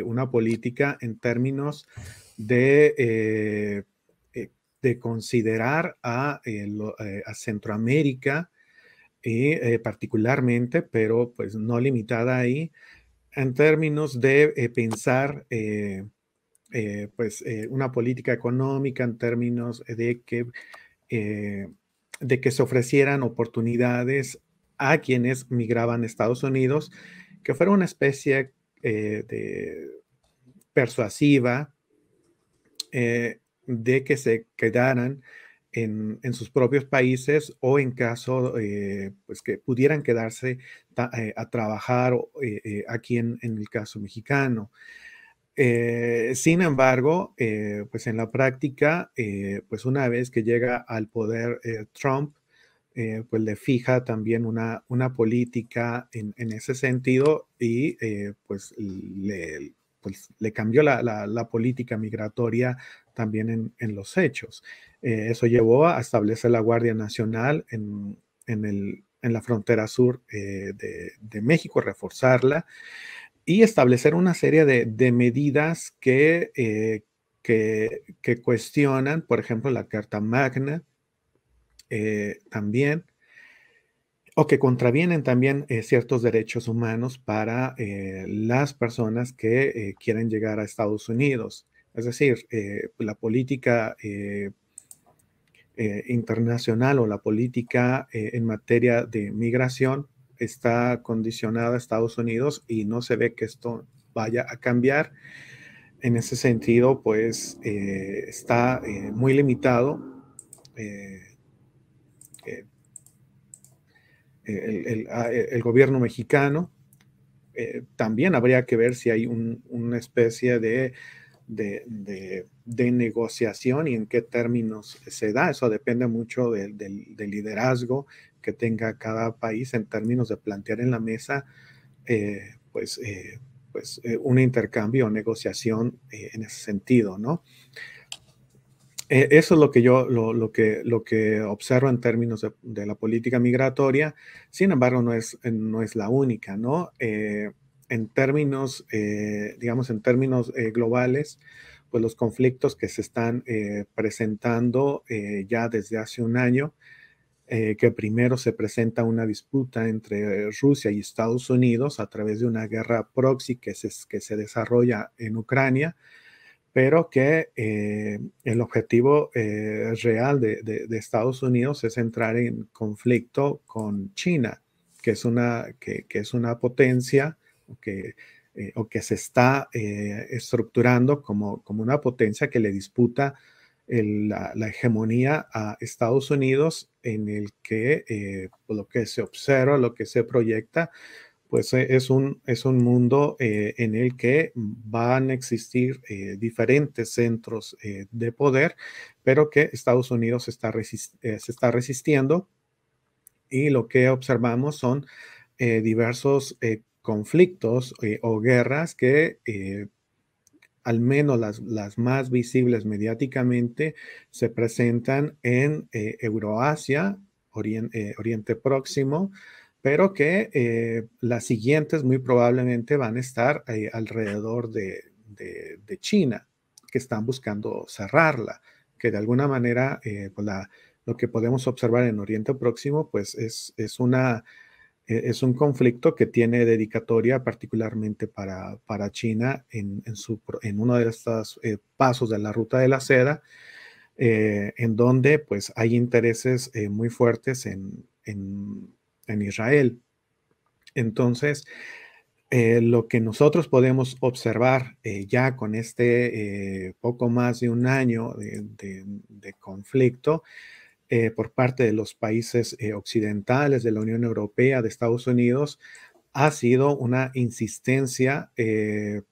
una política en términos de de considerar a, eh, eh, Centroamérica y Centroamérica, eh, particularmente, pero pues no limitada ahí, en términos de pensar pues una política económica, en términos de que, de que se ofrecieran oportunidades a quienes migraban a Estados Unidos, que fuera una especie de persuasiva de que se quedaran en, sus propios países o en caso eh, pues que pudieran quedarse eh, a trabajar eh, aquí en, el caso mexicano. sin embargo, pues en la práctica, pues una vez que llega al poder Trump, pues le fija también una, una política en, ese sentido y pues le, pues le cambió la política migratoria también en, los hechos. Eh, eso llevó a establecer la Guardia Nacional en, la frontera sur eh, de, México, reforzarla y establecer una serie de, medidas eh, que, cuestionan, por ejemplo, la Carta Magna también o que contravienen también ciertos derechos humanos para las personas que quieren llegar a Estados Unidos. Es decir, eh, la política eh, eh, internacional o la política en materia de migración está condicionada a Estados Unidos y no se ve que esto vaya a cambiar. En ese sentido, pues está muy limitado ah, e, el, gobierno mexicano. también habría que ver si hay una especie de de, de, negociación y en qué términos se da. Eso depende mucho del liderazgo que tenga cada país en términos de plantear en la mesa eh, pues, eh, pues eh, un intercambio o negociación en ese sentido, ¿no? eso es lo que yo lo, lo, que, lo que observo en términos de, la política migratoria. Sin embargo, no es, no es la única, ¿no? en términos, eh, digamos, en términos eh, globales, pues los conflictos que se están eh, presentando ya desde hace un año, que primero se presenta una disputa entre Rusia y Estados Unidos a través de una guerra proxy que se, que se desarrolla en Ucrania, pero que el objetivo real de, Estados Unidos es entrar en conflicto con China, que es una, que es una potencia que, eh, o que se está eh, estructurando como, como una potencia que le disputa la, hegemonía a Estados Unidos, en el que eh, pues, lo que se observa, lo que se proyecta, pues es un, es un mundo en el que van a existir diferentes centros de poder, pero que Estados Unidos está se está resistiendo. Y lo que observamos son diversos conflictos eh, o guerras que eh, al menos las, más visibles mediáticamente se presentan en eh, Euroasia, Oriente Próximo, pero que las siguientes muy probablemente van a estar alrededor de, China, que están buscando cerrarla, que de alguna manera pues lo que podemos observar en Oriente Próximo pues es, es una e-, es un conflicto que tiene dedicatoria particularmente para, China en, uno de estos eh, pasos de la ruta de la seda, eh, en donde pues hay intereses eh, muy fuertes en, Israel. Entonces, lo que nosotros podemos observar ya con este poco más de un año de conflicto, eh, por parte de los países eh, occidentales, de la Unión Europea, de Estados Unidos, ha sido una insistencia eh,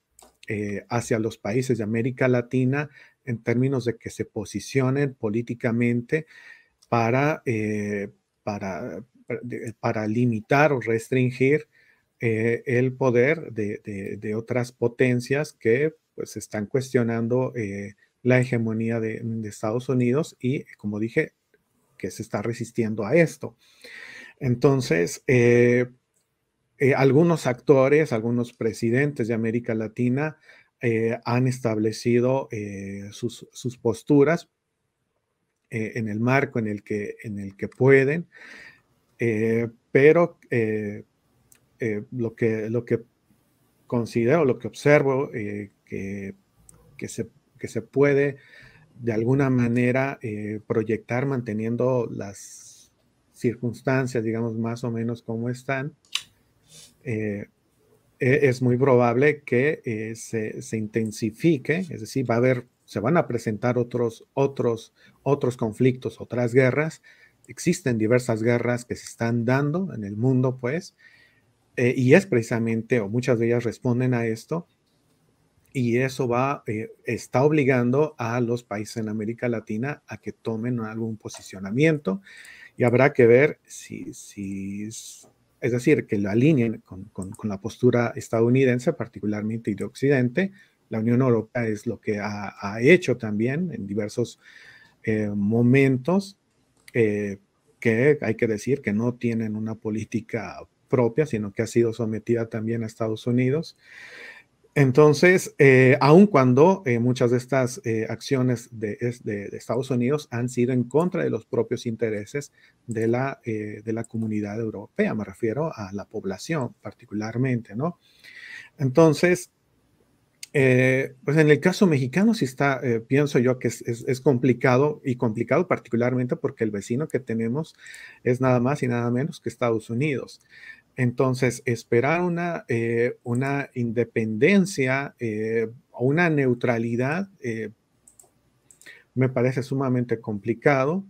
hacia los países de América Latina en términos de que se posicionen políticamente para, para, para limitar o restringir el poder de, otras potencias que pues están cuestionando la hegemonía de Estados Unidos y, como dije, que se está resistiendo a esto. Entonces, eh, eh, algunos actores, algunos presidentes de América Latina eh, han establecido sus, posturas en el marco en el que, en el que pueden, pero lo, que, lo que considero, lo que observo que, se, que se puede de alguna manera eh, proyectar manteniendo las circunstancias, digamos, más o menos como están, eh, e, es muy probable que eh, se, se, intensifique, es decir, va a haber, se van a presentar otros, otros, otros conflictos, otras guerras. Existen diversas guerras que se están dando en el mundo, pues, y es precisamente, o muchas de ellas responden a esto, y eso va, eh, está obligando a los países en América Latina a que tomen algún posicionamiento y habrá que ver si, si es decir, que lo alineen con, con, la postura estadounidense, particularmente y de Occidente. La Unión Europea es lo que ha, hecho también en diversos eh, momentos eh, que hay que decir que no tienen una política propia, sino que ha sido sometida también a Estados Unidos. Entonces, eh, aun cuando eh, muchas de estas eh, acciones de, Estados Unidos han sido en contra de los propios intereses de la, eh, de la comunidad europea, me refiero a la población particularmente, ¿no? Entonces, pues en el caso mexicano sí está, pienso yo que es, complicado y complicado particularmente porque el vecino que tenemos es nada más y nada menos que Estados Unidos. Entonces, esperar una, eh, una independencia eh, o una neutralidad eh, me parece sumamente complicado.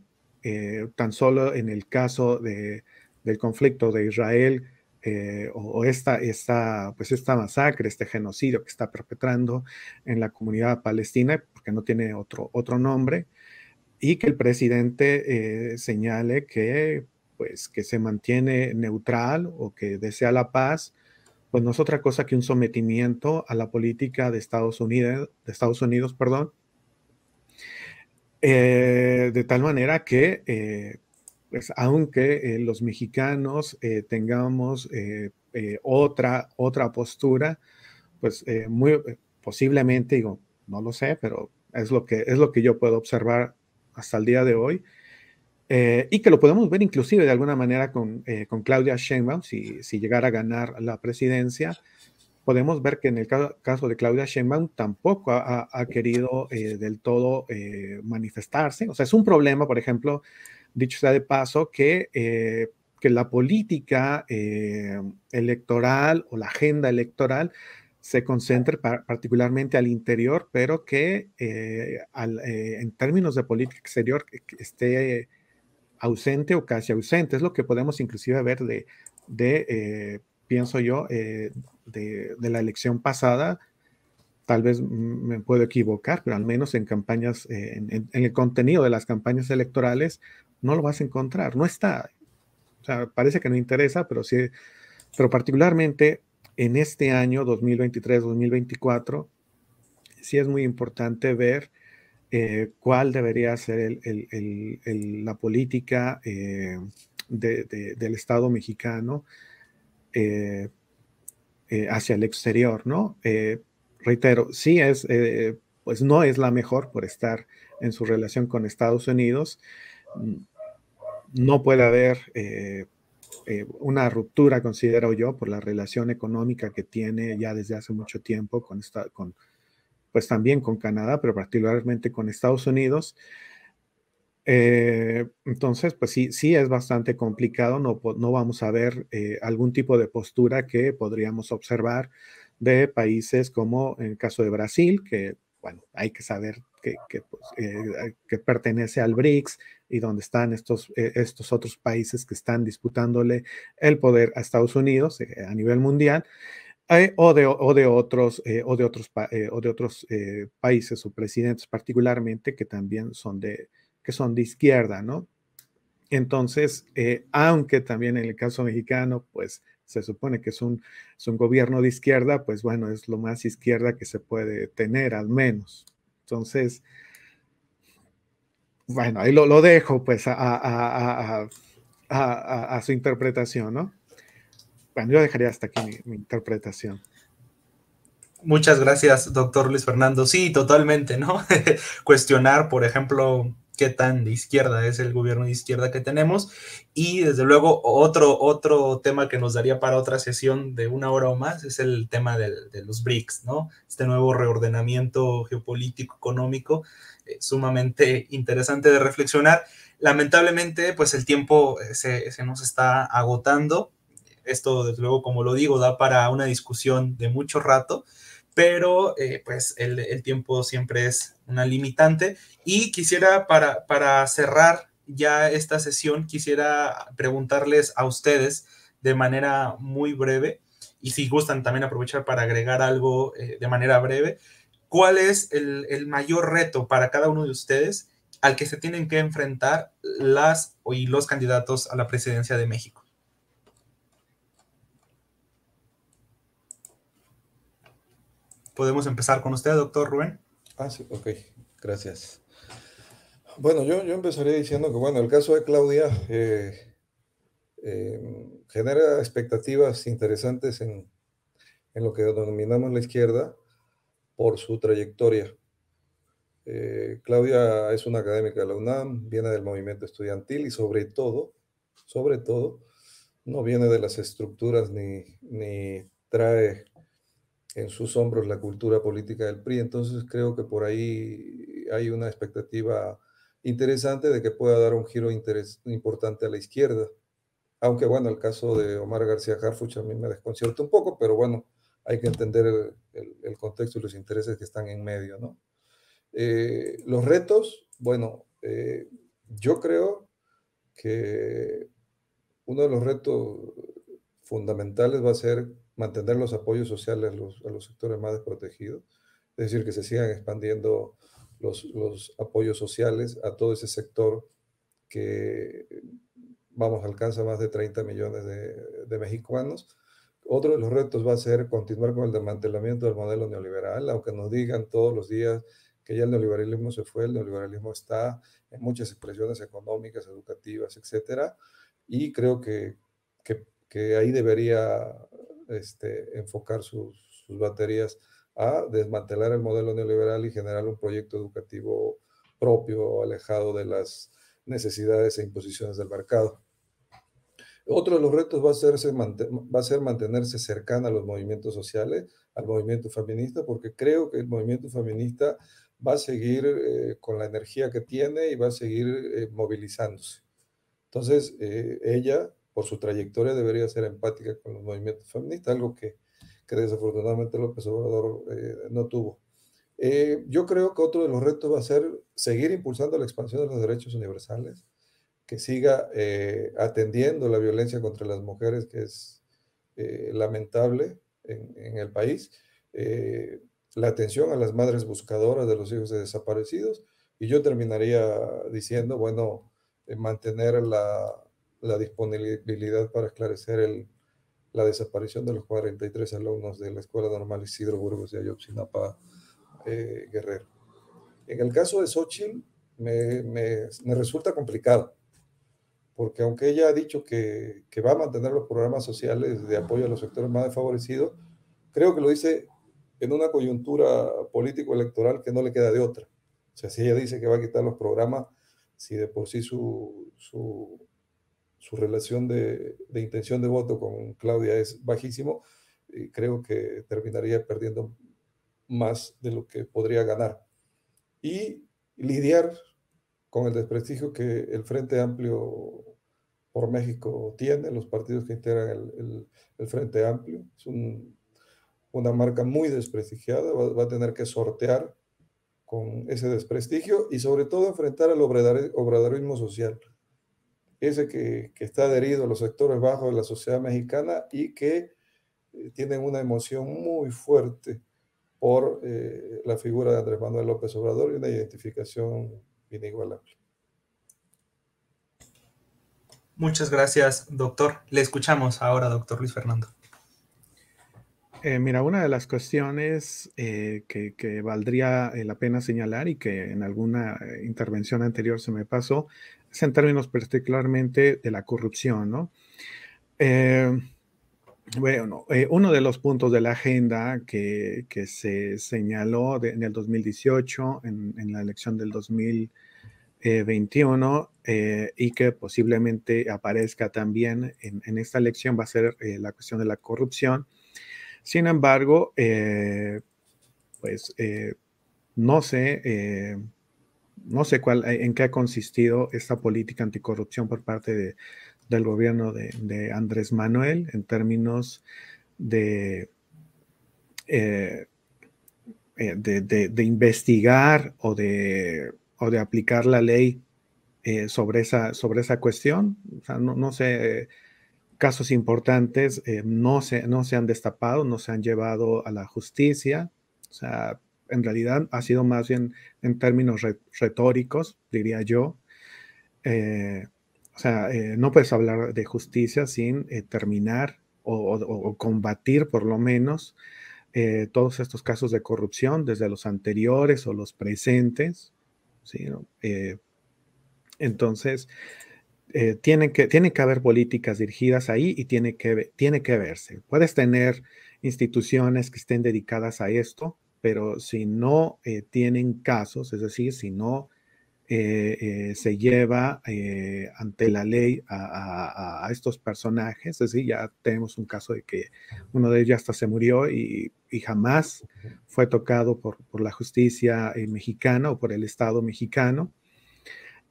tan solo en el caso de, del conflicto de Israel o, esta, pues esta masacre, este genocidio que está perpetrando en la comunidad palestina, porque no tiene otro, otro nombre, y que el presidente señale que pues que se mantiene neutral o que desea la paz, pues no es otra cosa que un sometimiento a la política de Estados Unidos, de Estados Unidos, perdón, eh, de tal manera que, eh, pues aunque eh, los mexicanos tengamos otra, otra postura, pues muy posiblemente, digo, no lo sé, pero es lo que, es lo que yo puedo observar hasta el día de hoy, eh, y que lo podemos ver inclusive de alguna manera con, eh, con Claudia Sheinbaum, si, si, llegara a ganar la presidencia, podemos ver que en el caso, de Claudia Sheinbaum tampoco ha, querido eh, del todo manifestarse. O sea, es un problema, por ejemplo, dicho sea de paso, que, que la política electoral o la agenda electoral se concentre particularmente al interior, pero que en términos de política exterior esté ausente o casi ausente. Es lo que podemos inclusive ver de, de eh, pienso yo, eh, de, la elección pasada. Tal vez me puedo equivocar, pero al menos en campañas, eh, en, en, el contenido de las campañas electorales, no lo vas a encontrar, no está. O sea, parece que no interesa, pero sí, pero particularmente en este año 2023-2024, sí es muy importante ver eh, cuál debería ser la política eh, del Estado mexicano eh, hacia el exterior, ¿no? reitero, sí es, pues no es la mejor por estar en su relación con Estados Unidos. No puede haber una ruptura, considero yo, por la relación económica que tiene ya desde hace mucho tiempo con, Estados con, pues también con Canadá, pero particularmente con Estados Unidos. Eh, entonces, pues sí, sí es bastante complicado, no, no vamos a ver eh, algún tipo de postura que podríamos observar de países como en el caso de Brasil, que, bueno, hay que saber que, que, pues, eh, pertenece al BRICS y donde están estos, estos otros países que están disputándole el poder a Estados Unidos a nivel mundial o, de, otros, eh, o de otros, eh, o de otros eh, países o presidentes particularmente que también son de, que son de izquierda, ¿no? Entonces, aunque también en el caso mexicano, pues se supone que es un, gobierno de izquierda, pues bueno, es lo más izquierda que se puede tener al menos. Entonces, bueno, ahí lo, dejo pues a, su interpretación, ¿no? Bueno, yo dejaría hasta aquí mi, interpretación. Muchas gracias, doctor Luis Fernando. Sí, totalmente, ¿no? Cuestionar, por ejemplo, qué tan de izquierda es el gobierno de izquierda que tenemos. Y desde luego, otro, otro tema que nos daría para otra sesión de una hora o más es el tema de los BRICS, ¿no? Este nuevo reordenamiento geopolítico, económico, eh, sumamente interesante de reflexionar. Lamentablemente, pues el tiempo eh, se, se nos está agotando esto, desde luego, como lo digo, da para una discusión de mucho rato, pero eh, pues el, tiempo siempre es una limitante. Y quisiera, para, cerrar ya esta sesión, quisiera preguntarles a ustedes de manera muy breve, y si gustan también aprovechar para agregar algo eh, de manera breve, ¿cuál es el, el, mayor reto para cada uno de ustedes al que se tienen que enfrentar las y los candidatos a la presidencia de México? Podemos empezar con usted, doctor Rubén. Ah, sí, ok, gracias. Bueno, yo, yo empezaré diciendo que, bueno, el caso de Claudia eh, eh, genera expectativas interesantes en, lo que denominamos la izquierda por su trayectoria. Eh, Claudia es una académica de la UNAM, viene del movimiento estudiantil y sobre todo, sobre todo, no viene de las estructuras ni, ni trae en sus hombros la cultura política del PRI. Entonces creo que por ahí hay una expectativa interesante de que pueda dar un giro importante a la izquierda. Aunque bueno, el caso de Omar García Harfuch a mí me desconcierta un poco, pero bueno, hay que entender el, contexto y los intereses que están en medio, eh, los retos, bueno, eh, yo creo que uno de los retos fundamentales va a ser mantener los apoyos sociales a los, a los sectores más desprotegidos, es decir, que se sigan expandiendo los, los, apoyos sociales a todo ese sector que, vamos, alcanza más de 30 millones de, de, mexicanos. Otro de los retos va a ser continuar con el desmantelamiento del modelo neoliberal, aunque nos digan todos los días que ya el neoliberalismo se fue, el neoliberalismo está en muchas expresiones económicas, educativas, etcétera, Y creo que, que, que ahí debería este, enfocar sus, baterías a desmantelar el modelo neoliberal y generar un proyecto educativo propio, alejado de las necesidades e imposiciones del mercado. Otro de los retos va a, va a ser mantenerse cercana a los movimientos sociales, al movimiento feminista, porque creo que el movimiento feminista va a seguir eh, con la energía que tiene y va a seguir eh, movilizándose. Entonces, eh, ella, por su trayectoria, debería ser empática con los movimientos feministas, algo que, desafortunadamente López Obrador eh, no tuvo. Eh, yo creo que otro de los retos va a ser seguir impulsando la expansión de los derechos universales, que siga eh, atendiendo la violencia contra las mujeres, que es lamentable en, el país, la atención a las madres buscadoras de los hijos desaparecidos, y yo terminaría diciendo, bueno, mantener la, la disponibilidad para esclarecer el, la desaparición de los 43 alumnos de la Escuela Normal Isidro Burgos de Ayotzinapa eh, Guerrero. En el caso de Xochitl, me, me, resulta complicado, porque aunque ella ha dicho que, que va a mantener los programas sociales de apoyo a los sectores más desfavorecidos, creo que lo dice en una coyuntura político-electoral que no le queda de otra. O sea, si ella dice que va a quitar los programas, si de por sí su, su su relación de, intención de voto con Claudia es bajísimo, y eh, creo que terminaría perdiendo más de lo que podría ganar. Y lidiar con el desprestigio que el Frente Amplio por México tiene, los partidos que integran el, Frente Amplio, es una marca muy desprestigiada, va, va a tener que sortear con ese desprestigio y sobre todo enfrentar al obradorismo social ese que, que, está adherido a los sectores bajos de la sociedad mexicana y que eh, tienen una emoción muy fuerte por eh, la figura de Andrés Manuel López Obrador y una identificación inigualable. Muchas gracias, doctor. Le escuchamos ahora, doctor Luis Fernando. Eh, mira, una de las cuestiones que, que, valdría la pena señalar y que en alguna intervención anterior se me pasó en términos particularmente de la corrupción, ¿no? Eh, bueno, eh, uno de los puntos de la agenda que, se señaló en el 2018, en, la elección del 2021, eh, y que posiblemente aparezca también en, en esta elección, va a ser la cuestión de la corrupción. Sin embargo, pues no sé no sé cuál, eh, en qué ha consistido esta política anticorrupción por parte del gobierno de, Andrés Manuel en términos de, eh, eh, de, investigar o de, de aplicar la ley sobre, esa, sobre esa cuestión. no, sé, casos importantes no, se, no se han destapado, no se han llevado a la justicia. O sea, en realidad ha sido más bien en términos retóricos, diría yo. Eh, o sea, eh, no puedes hablar de justicia sin eh, terminar o, combatir por lo menos todos estos casos de corrupción, desde los anteriores o los presentes. entonces, tiene, que, tiene que haber políticas dirigidas ahí y tiene que, tiene que verse. Puedes tener instituciones que estén dedicadas a esto, pero si no eh, tienen casos, es decir, si no eh, eh, se lleva ante la ley a, estos personajes, es decir, ya tenemos un caso de que uno de ellos hasta se murió y, jamás fue tocado por, la justicia mexicana o por el Estado mexicano,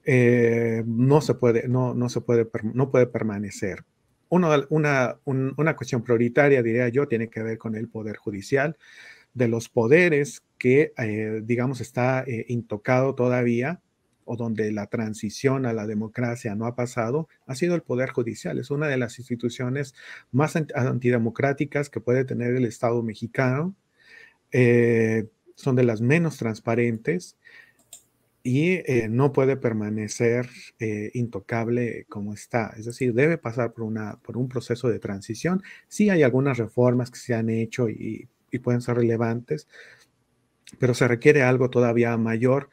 no se puede, no, no se puede, no puede permanecer. una, una cuestión prioritaria, diría yo, tiene que ver con el Poder Judicial de los poderes que, eh, digamos, está eh, intocado todavía o donde la transición a la democracia no ha pasado, ha sido el Poder Judicial. Es una de las instituciones más antidemocráticas que puede tener el Estado mexicano. Eh, son de las menos transparentes y no puede permanecer intocable como está. Es decir, debe pasar por, una, por un proceso de transición. Sí hay algunas reformas que se han hecho y y pueden ser relevantes, pero se requiere algo todavía mayor,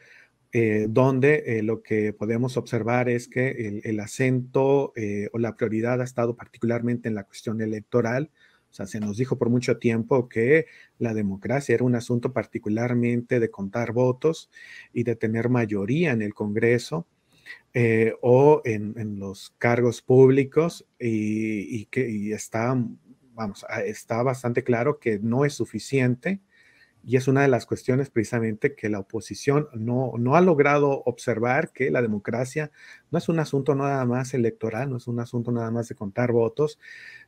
eh, donde eh, lo que podemos observar es que el, acento eh, o la prioridad ha estado particularmente en la cuestión electoral. O sea, se nos dijo por mucho tiempo que la democracia era un asunto particularmente de contar votos y de tener mayoría en el Congreso. o en, los cargos públicos y, que y está vamos, ah, está bastante claro que no es suficiente y es una de las cuestiones precisamente que la oposición no, no ha logrado observar que la democracia no es un asunto nada más electoral, no es un asunto nada más de contar votos,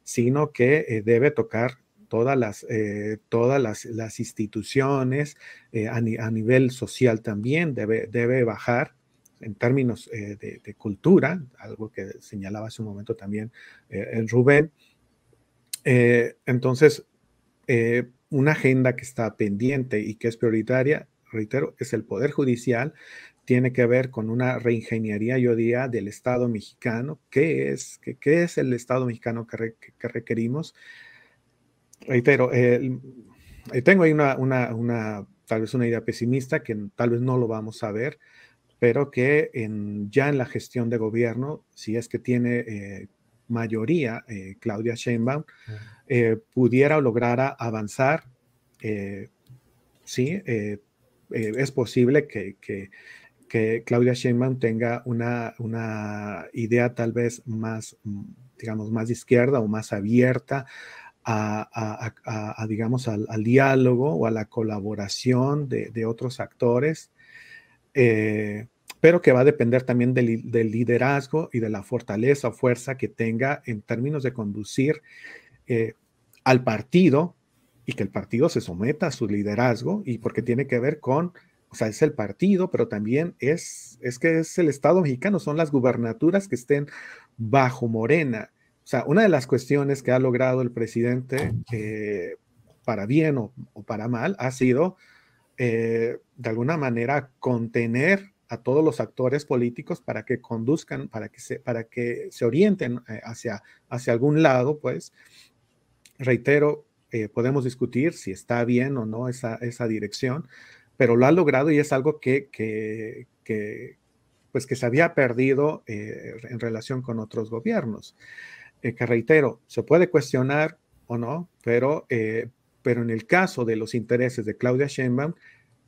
sino que eh, debe tocar todas las, eh, todas las, las instituciones eh, a, nivel social también, debe, debe bajar en términos de, de, cultura, algo que señalaba hace un momento también Rubén, eh, entonces, eh, una agenda que está pendiente y que es prioritaria, reitero, es el Poder Judicial, tiene que ver con una reingeniería, yo diría, del Estado mexicano. ¿Qué es, qué, es el Estado mexicano que, requerimos? Reitero, eh, tengo ahí una, una, tal vez una idea pesimista que tal vez no lo vamos a ver, pero que en, ya en la gestión de gobierno, si es que tiene mayoría, eh, Claudia Sheinbaum, eh, pudiera lograr avanzar. Eh, sí, es posible que, Claudia Sheinbaum tenga una, idea tal vez más, digamos, más izquierda o más abierta a, digamos, al, diálogo o a la colaboración de, otros actores pero que va a depender también del, liderazgo y de la fortaleza o fuerza que tenga en términos de conducir eh, al partido y que el partido se someta a su liderazgo y porque tiene que ver con, o sea, es el partido, pero también es, es que es el Estado mexicano, son las gubernaturas que estén bajo Morena. O sea, una de las cuestiones que ha logrado el presidente, eh, para bien o, para mal, ha sido, eh, de alguna manera, contener a todos los actores políticos para que conduzcan, para que se, para que se orienten eh, hacia, hacia algún lado, pues, reitero, eh, podemos discutir si está bien o no esa, esa dirección, pero lo ha logrado y es algo que, pues que se había perdido eh, en relación con otros gobiernos. que reitero, se puede cuestionar o no, pero, pero en el caso de los intereses de Claudia Sheinbaum,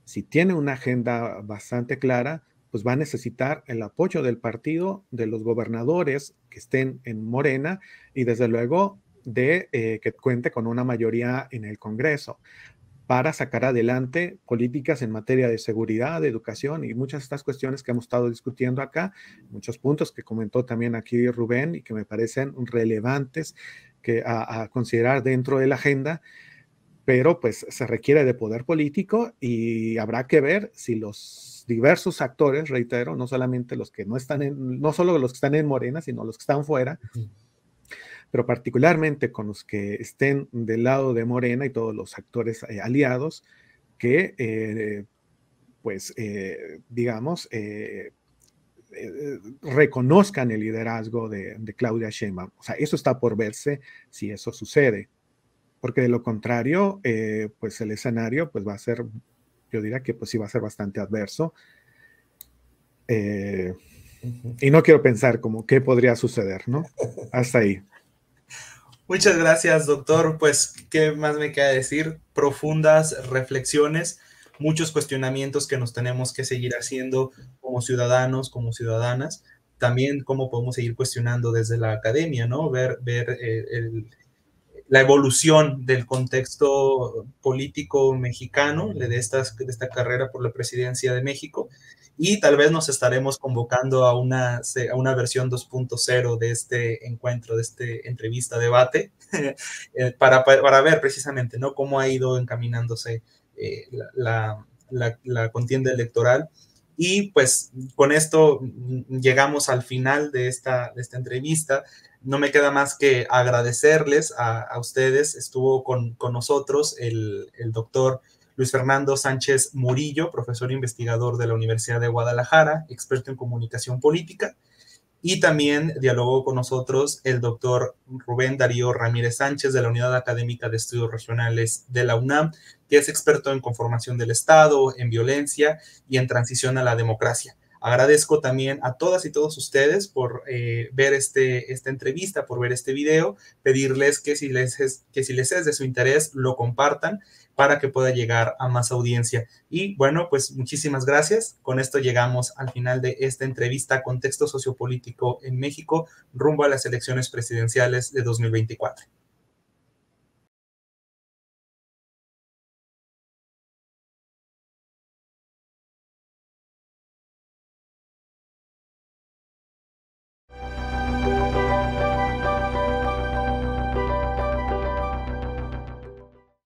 si tiene una agenda bastante clara, pues va a necesitar el apoyo del partido, de los gobernadores que estén en Morena y desde luego de eh, que cuente con una mayoría en el Congreso para sacar adelante políticas en materia de seguridad, de educación y muchas de estas cuestiones que hemos estado discutiendo acá, muchos puntos que comentó también aquí Rubén y que me parecen relevantes que a considerar dentro de la agenda pero pues se requiere de poder político y habrá que ver si los diversos actores, reitero, no solamente los que no están en, no solo los que están en Morena, sino los que están fuera, pero particularmente con los que estén del lado de Morena y todos los actores eh, aliados, que eh, pues eh, digamos reconozcan el liderazgo de, de Claudia Sheinbaum. O sea, eso está por verse si eso sucede porque de lo contrario, eh, pues el escenario pues va a ser, yo diría que pues sí va a ser bastante adverso. Eh, y no quiero pensar como qué podría suceder, ¿no? Hasta ahí. Muchas gracias, doctor. Pues, ¿qué más me queda decir? Profundas reflexiones, muchos cuestionamientos que nos tenemos que seguir haciendo como ciudadanos, como ciudadanas. También cómo podemos seguir cuestionando desde la academia, ¿no? Ver, ver eh, el la evolución del contexto político mexicano, de, estas, de esta carrera por la presidencia de México, y tal vez nos estaremos convocando a una, a una versión 2.0 de este encuentro, de este entrevista, debate, eh, para, para, ver precisamente ¿no? cómo ha ido encaminándose eh, la, la, la, contienda electoral. Y pues con esto mm, llegamos al final de esta, de esta entrevista no me queda más que agradecerles a, ustedes. Estuvo con, nosotros el, el, doctor Luis Fernando Sánchez Murillo, profesor investigador de la Universidad de Guadalajara, experto en comunicación política. Y también dialogó con nosotros el doctor Rubén Darío Ramírez Sánchez de la Unidad Académica de Estudios Regionales de la UNAM, que es experto en conformación del Estado, en violencia y en transición a la democracia. Agradezco también a todas y todos ustedes por eh, ver este, esta entrevista, por ver este video, pedirles que si, les es, que si les es de su interés, lo compartan para que pueda llegar a más audiencia. Y bueno, pues muchísimas gracias. Con esto llegamos al final de esta entrevista Contexto Sociopolítico en México rumbo a las elecciones presidenciales de 2024.